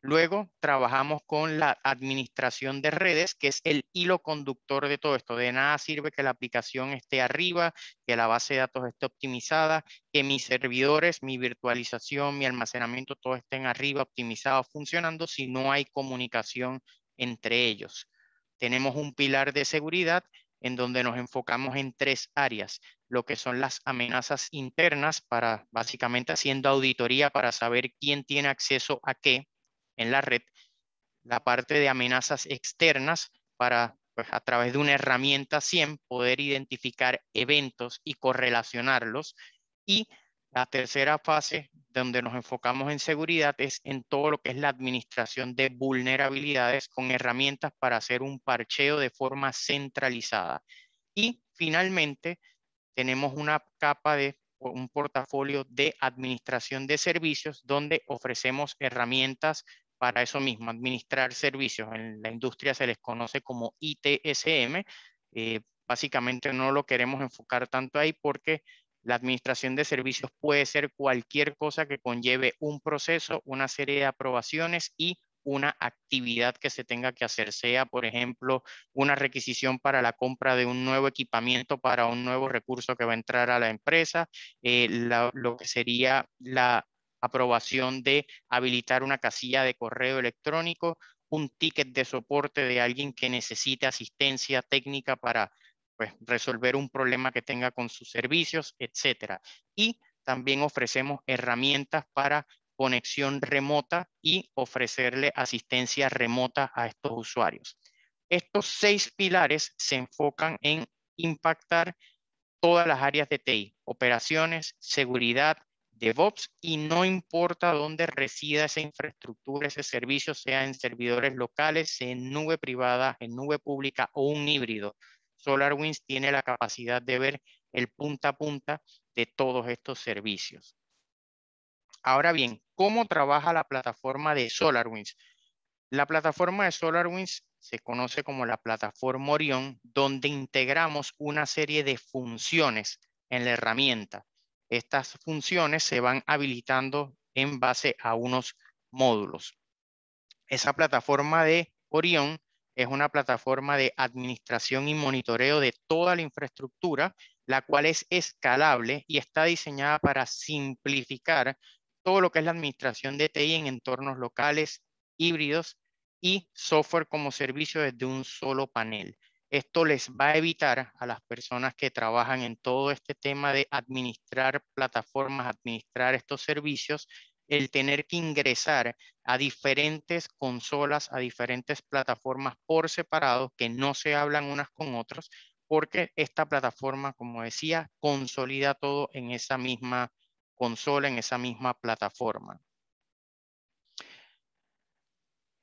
Luego trabajamos con la administración de redes, que es el hilo conductor de todo esto. De nada sirve que la aplicación esté arriba, que la base de datos esté optimizada, que mis servidores, mi virtualización, mi almacenamiento, todo estén arriba, optimizado, funcionando, si no hay comunicación entre ellos. Tenemos un pilar de seguridad en donde nos enfocamos en tres áreas, lo que son las amenazas internas para básicamente haciendo auditoría para saber quién tiene acceso a qué, en la red, la parte de amenazas externas para pues, a través de una herramienta 100 poder identificar eventos y correlacionarlos. Y la tercera fase donde nos enfocamos en seguridad es en todo lo que es la administración de vulnerabilidades con herramientas para hacer un parcheo de forma centralizada. Y finalmente, tenemos una capa de un portafolio de administración de servicios donde ofrecemos herramientas para eso mismo, administrar servicios. En la industria se les conoce como ITSM. Eh, básicamente no lo queremos enfocar tanto ahí porque la administración de servicios puede ser cualquier cosa que conlleve un proceso, una serie de aprobaciones y una actividad que se tenga que hacer, sea, por ejemplo, una requisición para la compra de un nuevo equipamiento para un nuevo recurso que va a entrar a la empresa, eh, lo que sería la aprobación de habilitar una casilla de correo electrónico, un ticket de soporte de alguien que necesite asistencia técnica para pues, resolver un problema que tenga con sus servicios, etc. Y también ofrecemos herramientas para conexión remota y ofrecerle asistencia remota a estos usuarios. Estos seis pilares se enfocan en impactar todas las áreas de TI, operaciones, seguridad, DevOps y no importa dónde resida esa infraestructura, ese servicio, sea en servidores locales, sea en nube privada, en nube pública o un híbrido. SolarWinds tiene la capacidad de ver el punta a punta de todos estos servicios. Ahora bien, ¿cómo trabaja la plataforma de SolarWinds? La plataforma de SolarWinds se conoce como la plataforma Orion, donde integramos una serie de funciones en la herramienta estas funciones se van habilitando en base a unos módulos. Esa plataforma de Orion es una plataforma de administración y monitoreo de toda la infraestructura, la cual es escalable y está diseñada para simplificar todo lo que es la administración de TI en entornos locales, híbridos y software como servicio desde un solo panel. Esto les va a evitar a las personas que trabajan en todo este tema de administrar plataformas, administrar estos servicios, el tener que ingresar a diferentes consolas, a diferentes plataformas por separado que no se hablan unas con otras, porque esta plataforma, como decía, consolida todo en esa misma consola, en esa misma plataforma.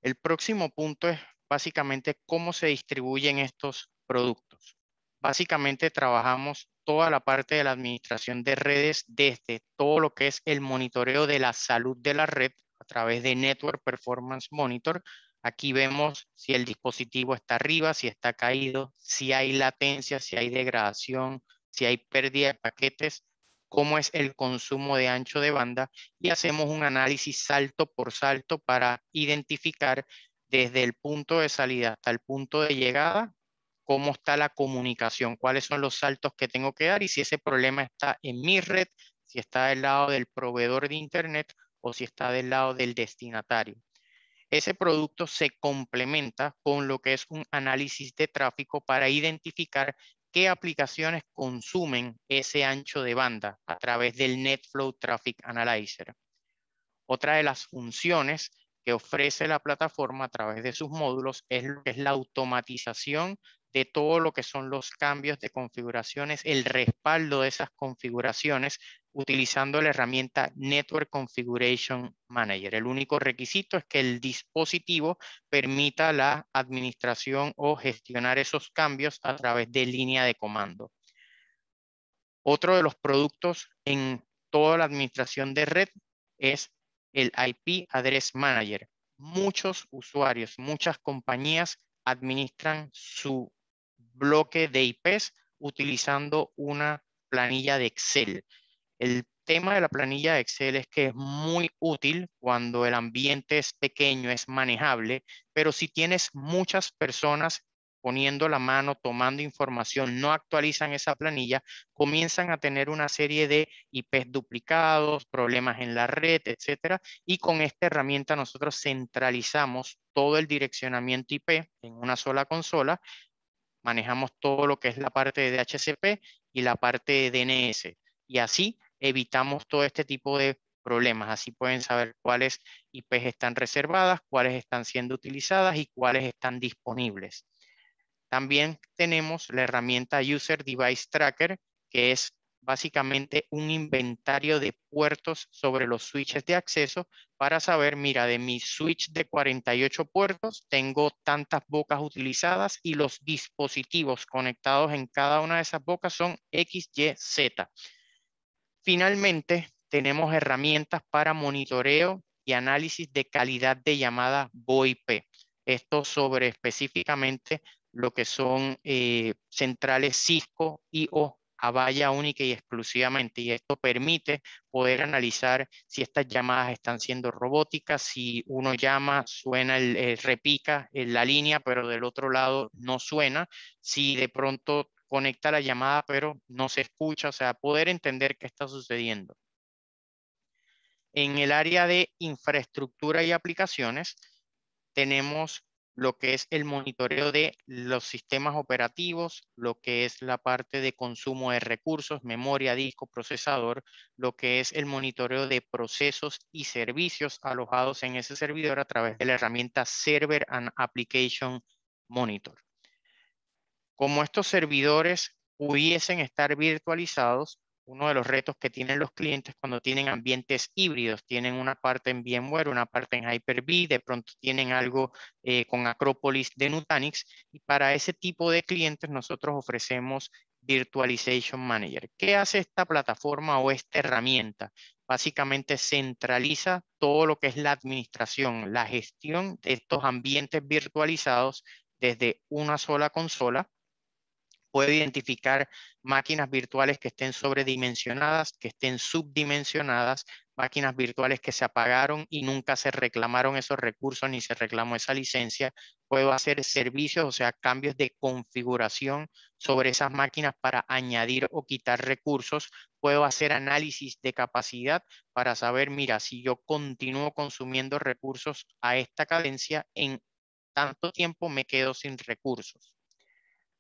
El próximo punto es básicamente cómo se distribuyen estos productos. Básicamente trabajamos toda la parte de la administración de redes desde todo lo que es el monitoreo de la salud de la red a través de Network Performance Monitor. Aquí vemos si el dispositivo está arriba, si está caído, si hay latencia, si hay degradación, si hay pérdida de paquetes, cómo es el consumo de ancho de banda y hacemos un análisis salto por salto para identificar desde el punto de salida hasta el punto de llegada, cómo está la comunicación, cuáles son los saltos que tengo que dar y si ese problema está en mi red, si está del lado del proveedor de Internet o si está del lado del destinatario. Ese producto se complementa con lo que es un análisis de tráfico para identificar qué aplicaciones consumen ese ancho de banda a través del NetFlow Traffic Analyzer. Otra de las funciones ofrece la plataforma a través de sus módulos es lo que es la automatización de todo lo que son los cambios de configuraciones, el respaldo de esas configuraciones utilizando la herramienta Network Configuration Manager. El único requisito es que el dispositivo permita la administración o gestionar esos cambios a través de línea de comando. Otro de los productos en toda la administración de red es el IP Address Manager. Muchos usuarios, muchas compañías administran su bloque de IPs utilizando una planilla de Excel. El tema de la planilla de Excel es que es muy útil cuando el ambiente es pequeño, es manejable, pero si tienes muchas personas poniendo la mano, tomando información, no actualizan esa planilla, comienzan a tener una serie de IPs duplicados, problemas en la red, etcétera. Y con esta herramienta nosotros centralizamos todo el direccionamiento IP en una sola consola. Manejamos todo lo que es la parte de DHCP y la parte de DNS. Y así evitamos todo este tipo de problemas. Así pueden saber cuáles IPs están reservadas, cuáles están siendo utilizadas y cuáles están disponibles. También tenemos la herramienta User Device Tracker, que es básicamente un inventario de puertos sobre los switches de acceso para saber, mira, de mi switch de 48 puertos tengo tantas bocas utilizadas y los dispositivos conectados en cada una de esas bocas son X, Y, Z. Finalmente, tenemos herramientas para monitoreo y análisis de calidad de llamada VoIP. Esto sobre específicamente lo que son eh, centrales Cisco y O a valla única y exclusivamente. Y esto permite poder analizar si estas llamadas están siendo robóticas, si uno llama, suena, eh, repica en la línea, pero del otro lado no suena, si de pronto conecta la llamada, pero no se escucha, o sea, poder entender qué está sucediendo. En el área de infraestructura y aplicaciones, tenemos lo que es el monitoreo de los sistemas operativos, lo que es la parte de consumo de recursos, memoria, disco, procesador, lo que es el monitoreo de procesos y servicios alojados en ese servidor a través de la herramienta Server and Application Monitor. Como estos servidores pudiesen estar virtualizados, uno de los retos que tienen los clientes cuando tienen ambientes híbridos. Tienen una parte en VMware, una parte en Hyper-V, de pronto tienen algo eh, con Acropolis de Nutanix. Y para ese tipo de clientes nosotros ofrecemos Virtualization Manager. ¿Qué hace esta plataforma o esta herramienta? Básicamente centraliza todo lo que es la administración, la gestión de estos ambientes virtualizados desde una sola consola Puedo identificar máquinas virtuales que estén sobredimensionadas, que estén subdimensionadas, máquinas virtuales que se apagaron y nunca se reclamaron esos recursos ni se reclamó esa licencia. Puedo hacer servicios, o sea, cambios de configuración sobre esas máquinas para añadir o quitar recursos. Puedo hacer análisis de capacidad para saber, mira, si yo continúo consumiendo recursos a esta cadencia, en tanto tiempo me quedo sin recursos.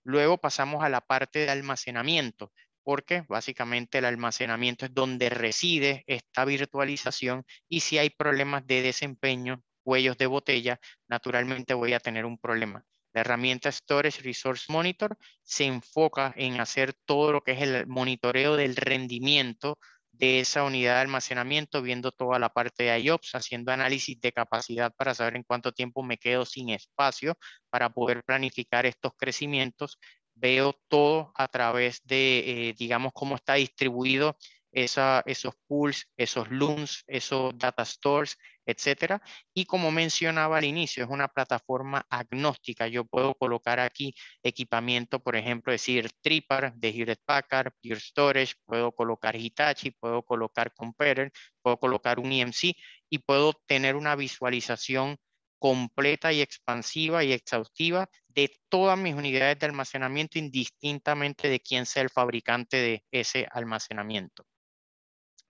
Luego pasamos a la parte de almacenamiento, porque básicamente el almacenamiento es donde reside esta virtualización y si hay problemas de desempeño, cuellos de botella, naturalmente voy a tener un problema. La herramienta Storage Resource Monitor se enfoca en hacer todo lo que es el monitoreo del rendimiento de esa unidad de almacenamiento, viendo toda la parte de IOPS, haciendo análisis de capacidad para saber en cuánto tiempo me quedo sin espacio para poder planificar estos crecimientos. Veo todo a través de, eh, digamos, cómo está distribuido esa, esos pools, esos looms, esos data stores, etcétera. Y como mencionaba al inicio, es una plataforma agnóstica. Yo puedo colocar aquí equipamiento, por ejemplo, decir Tripar, de Hewlett Packard, Pure Storage, puedo colocar Hitachi, puedo colocar Comperer, puedo colocar un EMC y puedo tener una visualización completa y expansiva y exhaustiva de todas mis unidades de almacenamiento indistintamente de quién sea el fabricante de ese almacenamiento.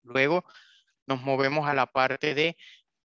Luego nos movemos a la parte de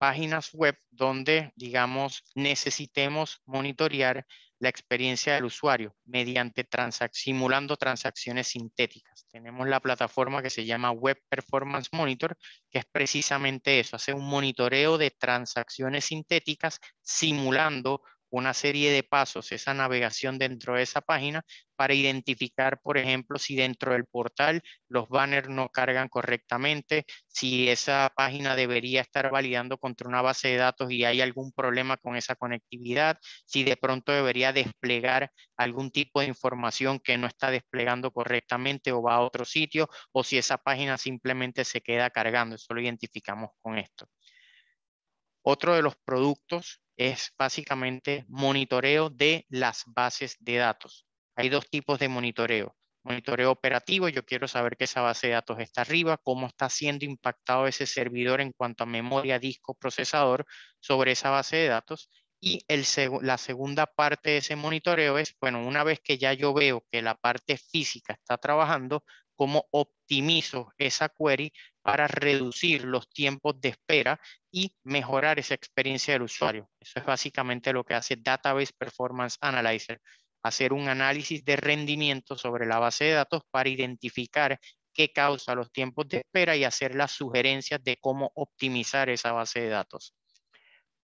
páginas web donde, digamos, necesitemos monitorear la experiencia del usuario mediante transac simulando transacciones sintéticas. Tenemos la plataforma que se llama Web Performance Monitor, que es precisamente eso, hace un monitoreo de transacciones sintéticas simulando una serie de pasos, esa navegación dentro de esa página para identificar, por ejemplo, si dentro del portal los banners no cargan correctamente, si esa página debería estar validando contra una base de datos y hay algún problema con esa conectividad, si de pronto debería desplegar algún tipo de información que no está desplegando correctamente o va a otro sitio, o si esa página simplemente se queda cargando. Eso lo identificamos con esto. Otro de los productos es básicamente monitoreo de las bases de datos. Hay dos tipos de monitoreo. Monitoreo operativo, yo quiero saber que esa base de datos está arriba, cómo está siendo impactado ese servidor en cuanto a memoria, disco, procesador sobre esa base de datos. Y el la segunda parte de ese monitoreo es, bueno, una vez que ya yo veo que la parte física está trabajando, cómo optimizo esa query para reducir los tiempos de espera y mejorar esa experiencia del usuario. Eso es básicamente lo que hace Database Performance Analyzer, hacer un análisis de rendimiento sobre la base de datos para identificar qué causa los tiempos de espera y hacer las sugerencias de cómo optimizar esa base de datos.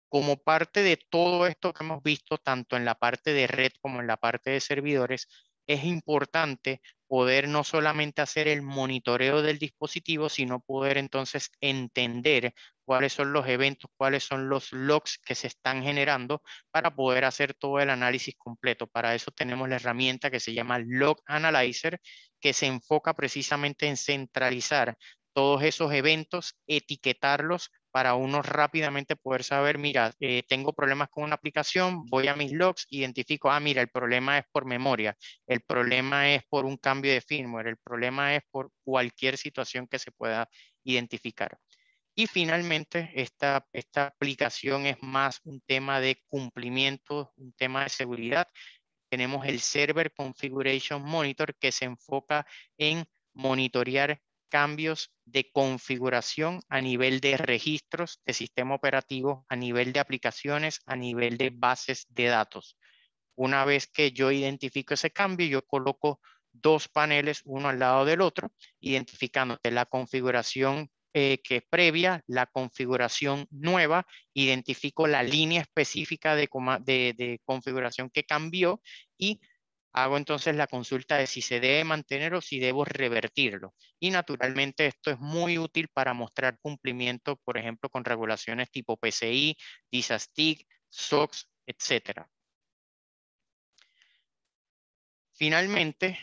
Como parte de todo esto que hemos visto, tanto en la parte de red como en la parte de servidores, es importante poder no solamente hacer el monitoreo del dispositivo, sino poder entonces entender cuáles son los eventos, cuáles son los logs que se están generando para poder hacer todo el análisis completo. Para eso tenemos la herramienta que se llama Log Analyzer, que se enfoca precisamente en centralizar todos esos eventos, etiquetarlos para uno rápidamente poder saber, mira, eh, tengo problemas con una aplicación, voy a mis logs, identifico, ah, mira, el problema es por memoria, el problema es por un cambio de firmware, el problema es por cualquier situación que se pueda identificar. Y finalmente, esta, esta aplicación es más un tema de cumplimiento, un tema de seguridad. Tenemos el Server Configuration Monitor que se enfoca en monitorear cambios de configuración a nivel de registros de sistema operativo, a nivel de aplicaciones, a nivel de bases de datos. Una vez que yo identifico ese cambio, yo coloco dos paneles uno al lado del otro, identificando la configuración eh, que es previa, la configuración nueva, identifico la línea específica de, de, de configuración que cambió y hago entonces la consulta de si se debe mantener o si debo revertirlo. Y naturalmente esto es muy útil para mostrar cumplimiento, por ejemplo, con regulaciones tipo PCI, DISASTIC, SOX, etc. Finalmente,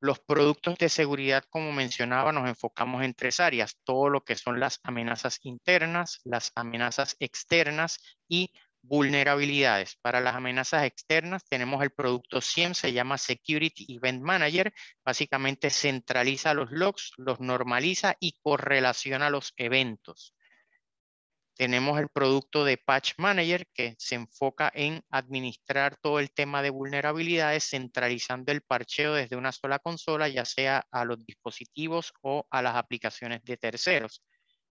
los productos de seguridad, como mencionaba, nos enfocamos en tres áreas, todo lo que son las amenazas internas, las amenazas externas y vulnerabilidades. Para las amenazas externas tenemos el producto SIEM, se llama Security Event Manager. Básicamente centraliza los logs, los normaliza y correlaciona los eventos. Tenemos el producto de Patch Manager que se enfoca en administrar todo el tema de vulnerabilidades, centralizando el parcheo desde una sola consola, ya sea a los dispositivos o a las aplicaciones de terceros.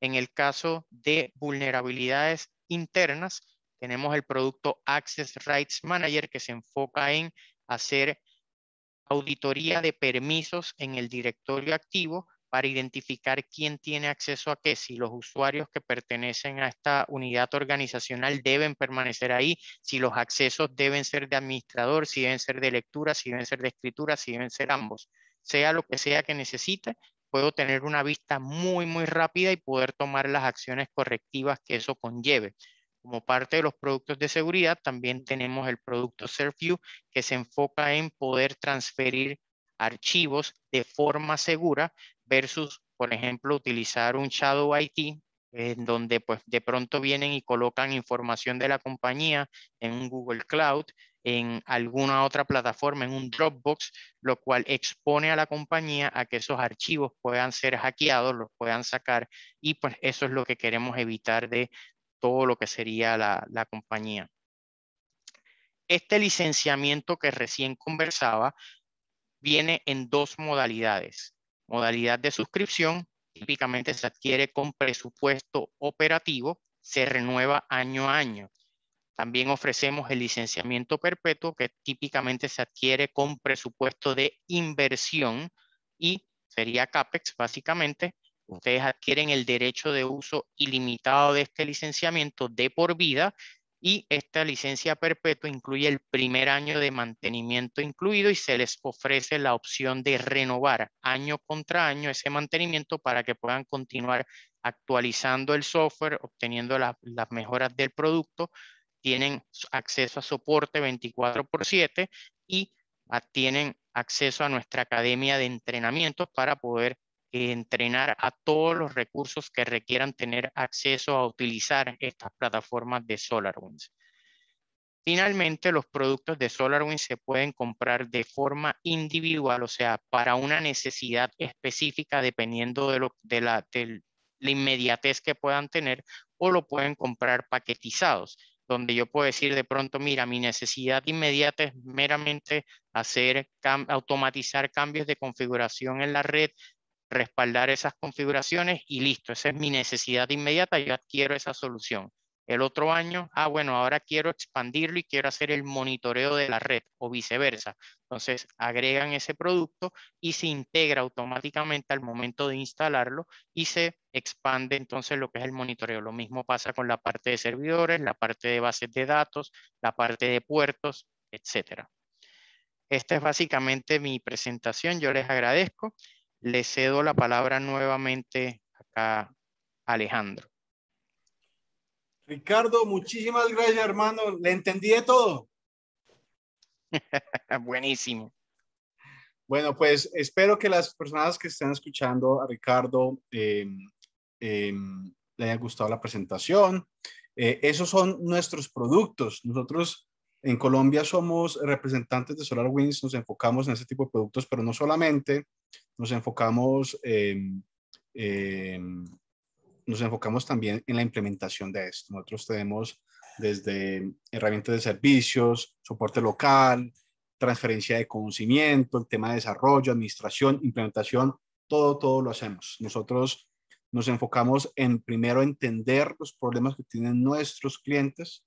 En el caso de vulnerabilidades internas, tenemos el producto Access Rights Manager que se enfoca en hacer auditoría de permisos en el directorio activo para identificar quién tiene acceso a qué, si los usuarios que pertenecen a esta unidad organizacional deben permanecer ahí, si los accesos deben ser de administrador, si deben ser de lectura, si deben ser de escritura, si deben ser ambos. Sea lo que sea que necesite, puedo tener una vista muy, muy rápida y poder tomar las acciones correctivas que eso conlleve. Como parte de los productos de seguridad, también tenemos el producto Surfview, que se enfoca en poder transferir archivos de forma segura versus, por ejemplo, utilizar un Shadow IT, en donde pues de pronto vienen y colocan información de la compañía en un Google Cloud, en alguna otra plataforma, en un Dropbox, lo cual expone a la compañía a que esos archivos puedan ser hackeados, los puedan sacar y pues eso es lo que queremos evitar de todo lo que sería la, la compañía. Este licenciamiento que recién conversaba viene en dos modalidades. Modalidad de suscripción, típicamente se adquiere con presupuesto operativo, se renueva año a año. También ofrecemos el licenciamiento perpetuo que típicamente se adquiere con presupuesto de inversión y sería CAPEX básicamente, Ustedes adquieren el derecho de uso ilimitado de este licenciamiento de por vida y esta licencia perpetua incluye el primer año de mantenimiento incluido y se les ofrece la opción de renovar año contra año ese mantenimiento para que puedan continuar actualizando el software, obteniendo las mejoras del producto, tienen acceso a soporte 24 por 7 y ah, tienen acceso a nuestra academia de entrenamiento para poder entrenar a todos los recursos que requieran tener acceso a utilizar estas plataformas de SolarWinds. Finalmente, los productos de SolarWinds se pueden comprar de forma individual, o sea, para una necesidad específica dependiendo de, lo, de, la, inmediatez que puedan tener, o lo pueden comprar paquetizados, donde yo puedo decir de pronto, mira, mi necesidad inmediata es meramente hacer automatizar cambios de configuración en la red respaldar esas configuraciones y listo, esa es mi necesidad inmediata, yo adquiero esa solución. El otro año, ah, bueno, ahora quiero expandirlo y quiero hacer el monitoreo de la red o viceversa. Entonces, agregan ese producto y se integra automáticamente al momento de instalarlo y se expande entonces lo que es el monitoreo. Lo mismo pasa con la parte de servidores, la parte de bases de datos, la parte de puertos, etcétera. Esta es básicamente mi presentación. Yo les agradezco. Le cedo la palabra nuevamente acá a Alejandro. Ricardo, muchísimas gracias, hermano. Le entendí de todo. Buenísimo. Bueno, pues espero que las personas que estén escuchando a Ricardo em, em, le haya gustado la presentación. Eh, esos son nuestros productos. Nosotros en Colombia somos representantes de SolarWinds, nos enfocamos en ese tipo de productos, pero no solamente, nos enfocamos, nos enfocamos también en la implementación de esto. Nosotros tenemos desde herramientas de servicios, soporte local, transferencia de conocimiento, el tema de desarrollo, administración, implementación, todo, todo lo hacemos. Nosotros nos enfocamos en primero entender los problemas que tienen nuestros clientes,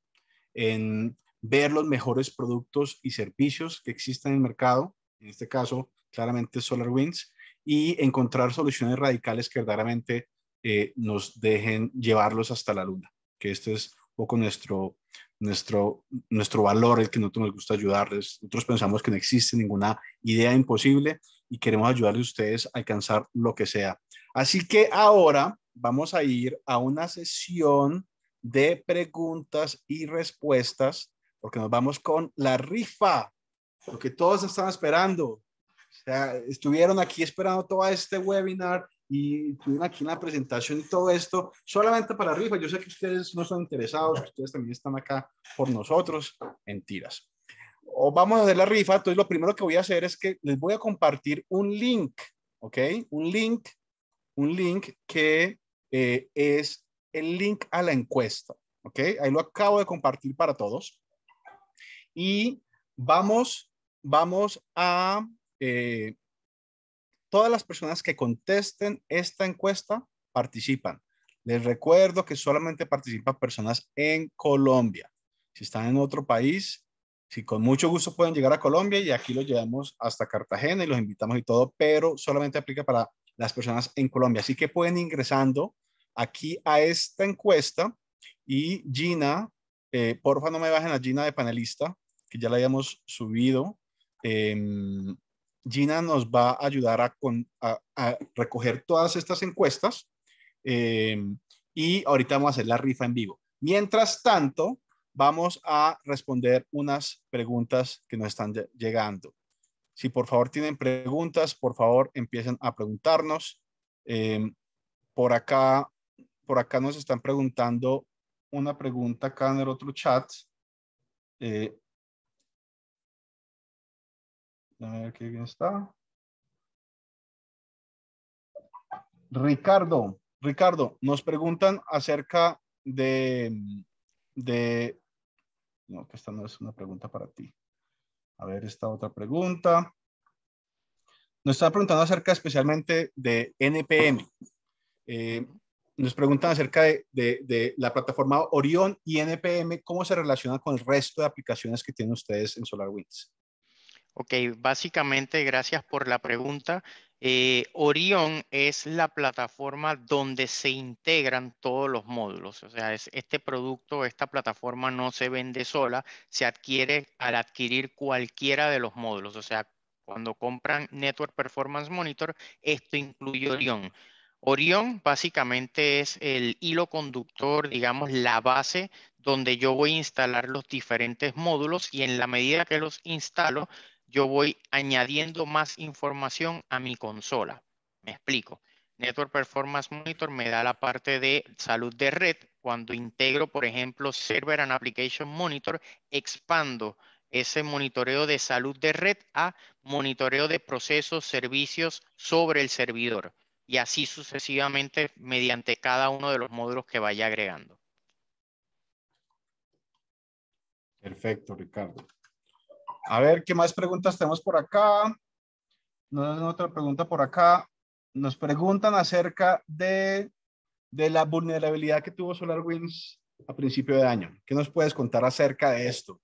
en ver los mejores productos y servicios que existen en el mercado, en este caso claramente SolarWinds, y encontrar soluciones radicales que verdaderamente eh, nos dejen llevarlos hasta la luna, que este es un poco nuestro, nuestro, nuestro valor, el que nosotros nos gusta ayudarles. Nosotros pensamos que no existe ninguna idea imposible y queremos ayudarles a ustedes a alcanzar lo que sea. Así que ahora vamos a ir a una sesión de preguntas y respuestas porque nos vamos con la rifa, lo que todos están esperando. O sea, estuvieron aquí esperando todo este webinar y estuvieron aquí en la presentación y todo esto solamente para rifa. Yo sé que ustedes no son interesados, ustedes también están acá por nosotros. Mentiras. O vamos a hacer la rifa. Entonces, lo primero que voy a hacer es que les voy a compartir un link, ¿ok? Un link, un link que eh, es el link a la encuesta, ¿ok? Ahí lo acabo de compartir para todos y vamos, vamos a eh, todas las personas que contesten esta encuesta participan. Les recuerdo que solamente participan personas en Colombia. Si están en otro país, si con mucho gusto pueden llegar a Colombia y aquí los llevamos hasta Cartagena y los invitamos y todo, pero solamente aplica para las personas en Colombia. Así que pueden ingresando aquí a esta encuesta y Gina, eh, porfa no me bajen a Gina de panelista, que ya la hayamos subido. Em, Gina nos va a ayudar a, recoger todas estas encuestas em, y ahorita vamos a hacer la rifa en vivo. Mientras tanto, vamos a responder unas preguntas que nos están llegando. Si por favor tienen preguntas, por favor empiecen a preguntarnos. Em, por acá, por acá nos están preguntando una pregunta acá en el otro chat. Eh, Aquí está. Ricardo, Ricardo, nos preguntan acerca de, de, no, que esta no es una pregunta para ti. A ver, esta otra pregunta. Nos están preguntando acerca especialmente de NPM. Eh, nos preguntan acerca de, de la plataforma Orion y NPM, cómo se relaciona con el resto de aplicaciones que tienen ustedes en SolarWinds. Ok, básicamente, gracias por la pregunta. Eh, Orion es la plataforma donde se integran todos los módulos. O sea, este producto, esta plataforma no se vende sola, se adquiere al adquirir cualquiera de los módulos. O sea, cuando compran Network Performance Monitor, esto incluye Orion. Orion básicamente es el hilo conductor, digamos, la base donde yo voy a instalar los diferentes módulos y en la medida que los instalo, yo voy añadiendo más información a mi consola. Me explico. Network Performance Monitor me da la parte de salud de red. Cuando integro, por ejemplo, Server and Application Monitor, expando ese monitoreo de salud de red a monitoreo de procesos, servicios sobre el servidor y así sucesivamente mediante cada uno de los módulos que vaya agregando. Perfecto, Ricardo. A ver, ¿qué más preguntas tenemos por acá? No, otra pregunta por acá. Nos preguntan acerca de, la vulnerabilidad que tuvo SolarWinds a principio de año. ¿Qué nos puedes contar acerca de esto?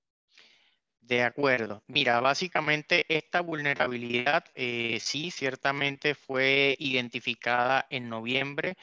De acuerdo. Mira, básicamente esta vulnerabilidad eh, sí, ciertamente fue identificada en noviembre.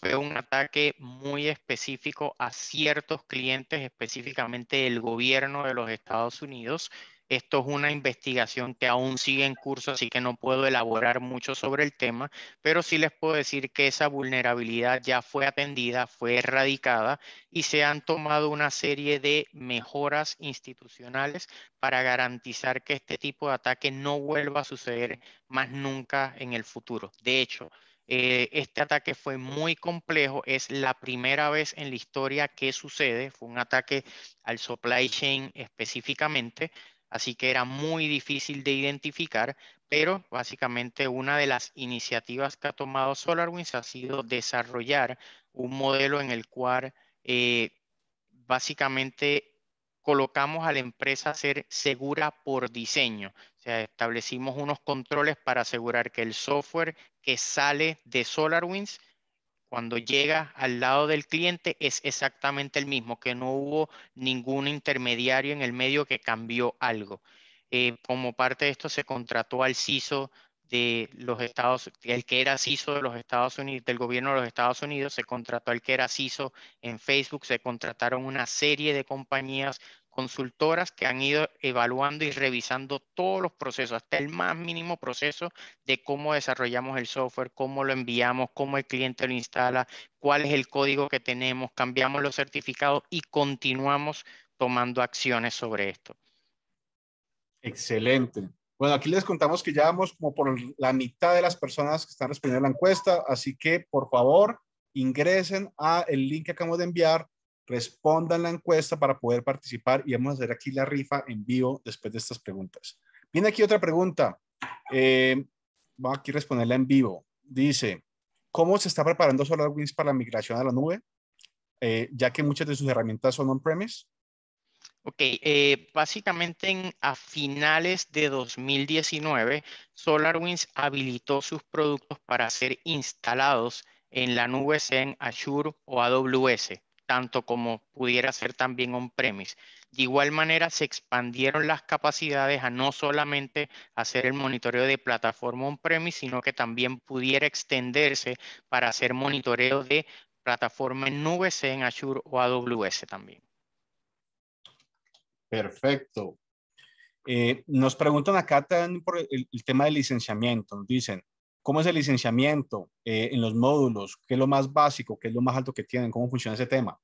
Fue un ataque muy específico a ciertos clientes, específicamente el gobierno de los Estados Unidos. Esto es una investigación que aún sigue en curso, así que no puedo elaborar mucho sobre el tema, pero sí les puedo decir que esa vulnerabilidad ya fue atendida, fue erradicada y se han tomado una serie de mejoras institucionales para garantizar que este tipo de ataque no vuelva a suceder más nunca en el futuro. De hecho, eh, este ataque fue muy complejo, es la primera vez en la historia que sucede, fue un ataque al supply chain específicamente, así que era muy difícil de identificar, pero básicamente una de las iniciativas que ha tomado SolarWinds ha sido desarrollar un modelo en el cual eh, básicamente colocamos a la empresa a ser segura por diseño. O sea, establecimos unos controles para asegurar que el software que sale de SolarWinds cuando llega al lado del cliente es exactamente el mismo, que no hubo ningún intermediario en el medio que cambió algo. Eh, como parte de esto se contrató al CISO de los Estados, el que era CISO de los Estados Unidos, del gobierno de los Estados Unidos, se contrató al que era CISO en Facebook, se contrataron una serie de compañías consultoras que han ido evaluando y revisando todos los procesos, hasta el más mínimo proceso de cómo desarrollamos el software, cómo lo enviamos, cómo el cliente lo instala, cuál es el código que tenemos, cambiamos los certificados y continuamos tomando acciones sobre esto. Excelente. Bueno, aquí les contamos que ya vamos como por la mitad de las personas que están respondiendo a la encuesta, así que por favor ingresen a el link que acabamos de enviar respondan la encuesta para poder participar y vamos a hacer aquí la rifa en vivo después de estas preguntas. Viene aquí otra pregunta. Eh, voy aquí a responderla en vivo. Dice, ¿cómo se está preparando SolarWinds para la migración a la nube? Eh, ya que muchas de sus herramientas son on-premise. Ok, eh, básicamente a finales de 2019, SolarWinds habilitó sus productos para ser instalados en la nube, en Azure o AWS tanto como pudiera ser también on-premise. De igual manera, se expandieron las capacidades a no solamente hacer el monitoreo de plataforma on-premise, sino que también pudiera extenderse para hacer monitoreo de plataforma en nube, en Azure o AWS también. Perfecto. Eh, nos preguntan acá también por el, tema del licenciamiento. dicen, ¿Cómo es el licenciamiento eh, en los módulos? ¿Qué es lo más básico? ¿Qué es lo más alto que tienen? ¿Cómo funciona ese tema?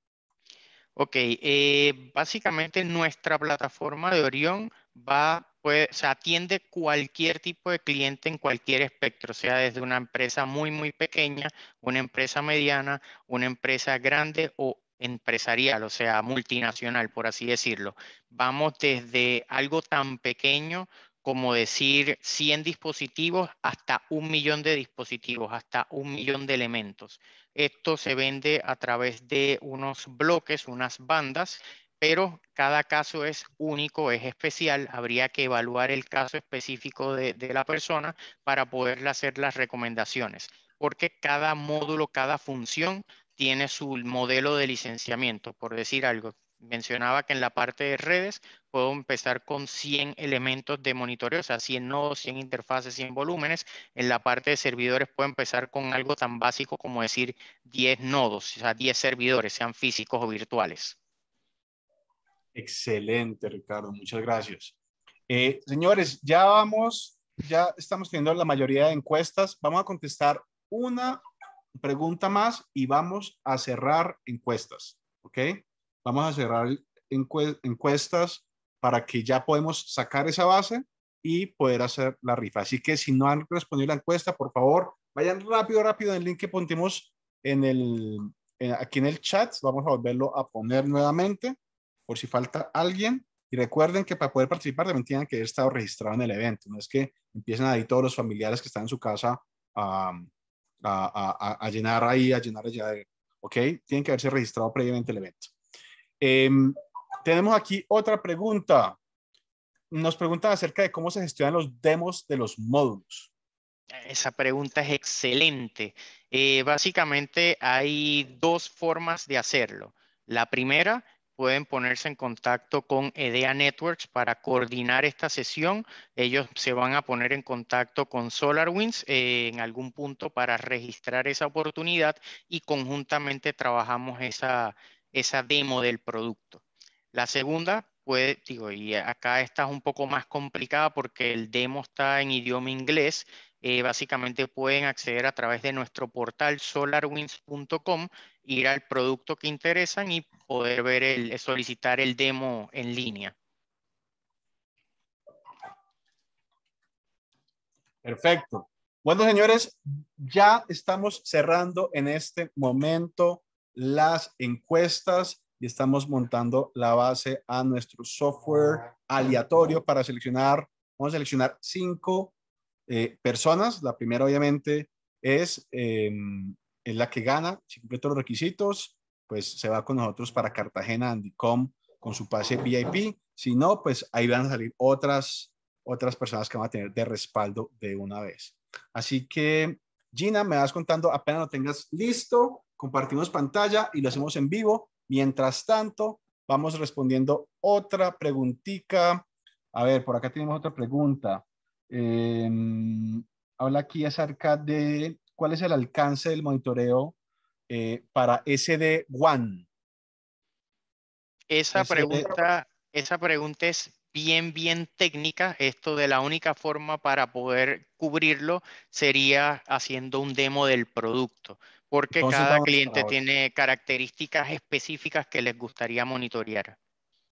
Ok, eh, básicamente nuestra plataforma de Orión va, pues, atiende cualquier tipo de cliente en cualquier espectro, sea desde una empresa muy, muy pequeña, una empresa mediana, una empresa grande o empresarial, o sea, multinacional, por así decirlo. Vamos desde algo tan pequeño como decir 100 dispositivos hasta un millón de dispositivos, hasta un millón de elementos. Esto se vende a través de unos bloques, unas bandas, pero cada caso es único, es especial. Habría que evaluar el caso específico de, la persona para poderle hacer las recomendaciones, porque cada módulo, cada función tiene su modelo de licenciamiento, por decir algo mencionaba que en la parte de redes puedo empezar con 100 elementos de monitoreo, o sea, 100 nodos, 100 interfaces, 100 volúmenes. En la parte de servidores puedo empezar con algo tan básico como decir 10 nodos, o sea, 10 servidores, sean físicos o virtuales. Excelente, Ricardo, muchas gracias. Eh, señores, ya vamos, ya estamos teniendo la mayoría de encuestas. Vamos a contestar una pregunta más y vamos a cerrar encuestas, ¿ok? vamos a cerrar encuestas para que ya podemos sacar esa base y poder hacer la rifa. Así que si no han respondido la encuesta, por favor, vayan rápido, rápido en el link que ponemos en el, aquí en el chat. Vamos a volverlo a poner nuevamente por si falta alguien. Y recuerden que para poder participar también tienen que haber estado registrado en el evento. No es que empiecen ahí todos los familiares que están en su casa a, a, llenar ahí, a llenar, allá, ¿Ok? Tienen que haberse registrado previamente el evento. Em, tenemos aquí otra pregunta. Nos preguntan acerca de cómo se gestionan los demos de los módulos. Esa pregunta es excelente. Eh, básicamente hay dos formas de hacerlo. La primera, pueden ponerse en contacto con EDEA Networks para coordinar esta sesión. Ellos se van a poner en contacto con SolarWinds eh, en algún punto para registrar esa oportunidad y conjuntamente trabajamos esa, esa demo del producto. La segunda puede, digo, y acá está un poco más complicada porque el demo está en idioma inglés. Eh, básicamente pueden acceder a través de nuestro portal solarwinds.com, ir al producto que interesan y poder ver el, solicitar el demo en línea. Perfecto. Bueno, señores, ya estamos cerrando en este momento las encuestas y estamos montando la base a nuestro software aleatorio para seleccionar, vamos a seleccionar cinco eh, personas. La primera obviamente em, es, la que gana, si cumple todos los requisitos, pues se va con nosotros para Cartagena, Andicom, con su pase VIP. Si no, pues ahí van a salir otras, otras personas que van a tener de respaldo de una vez. Así que, Gina, me vas contando apenas lo tengas listo compartimos pantalla y lo hacemos en vivo. Mientras tanto, vamos respondiendo otra preguntita. A ver, por acá tenemos otra pregunta. Em, habla aquí acerca de cuál es el alcance del monitoreo eh, para SD-WAN. Esa pregunta, esa pregunta es bien, bien técnica. Esto de la única forma para poder cubrirlo sería haciendo un demo del producto. Porque cada cliente tiene características específicas que les gustaría monitorear.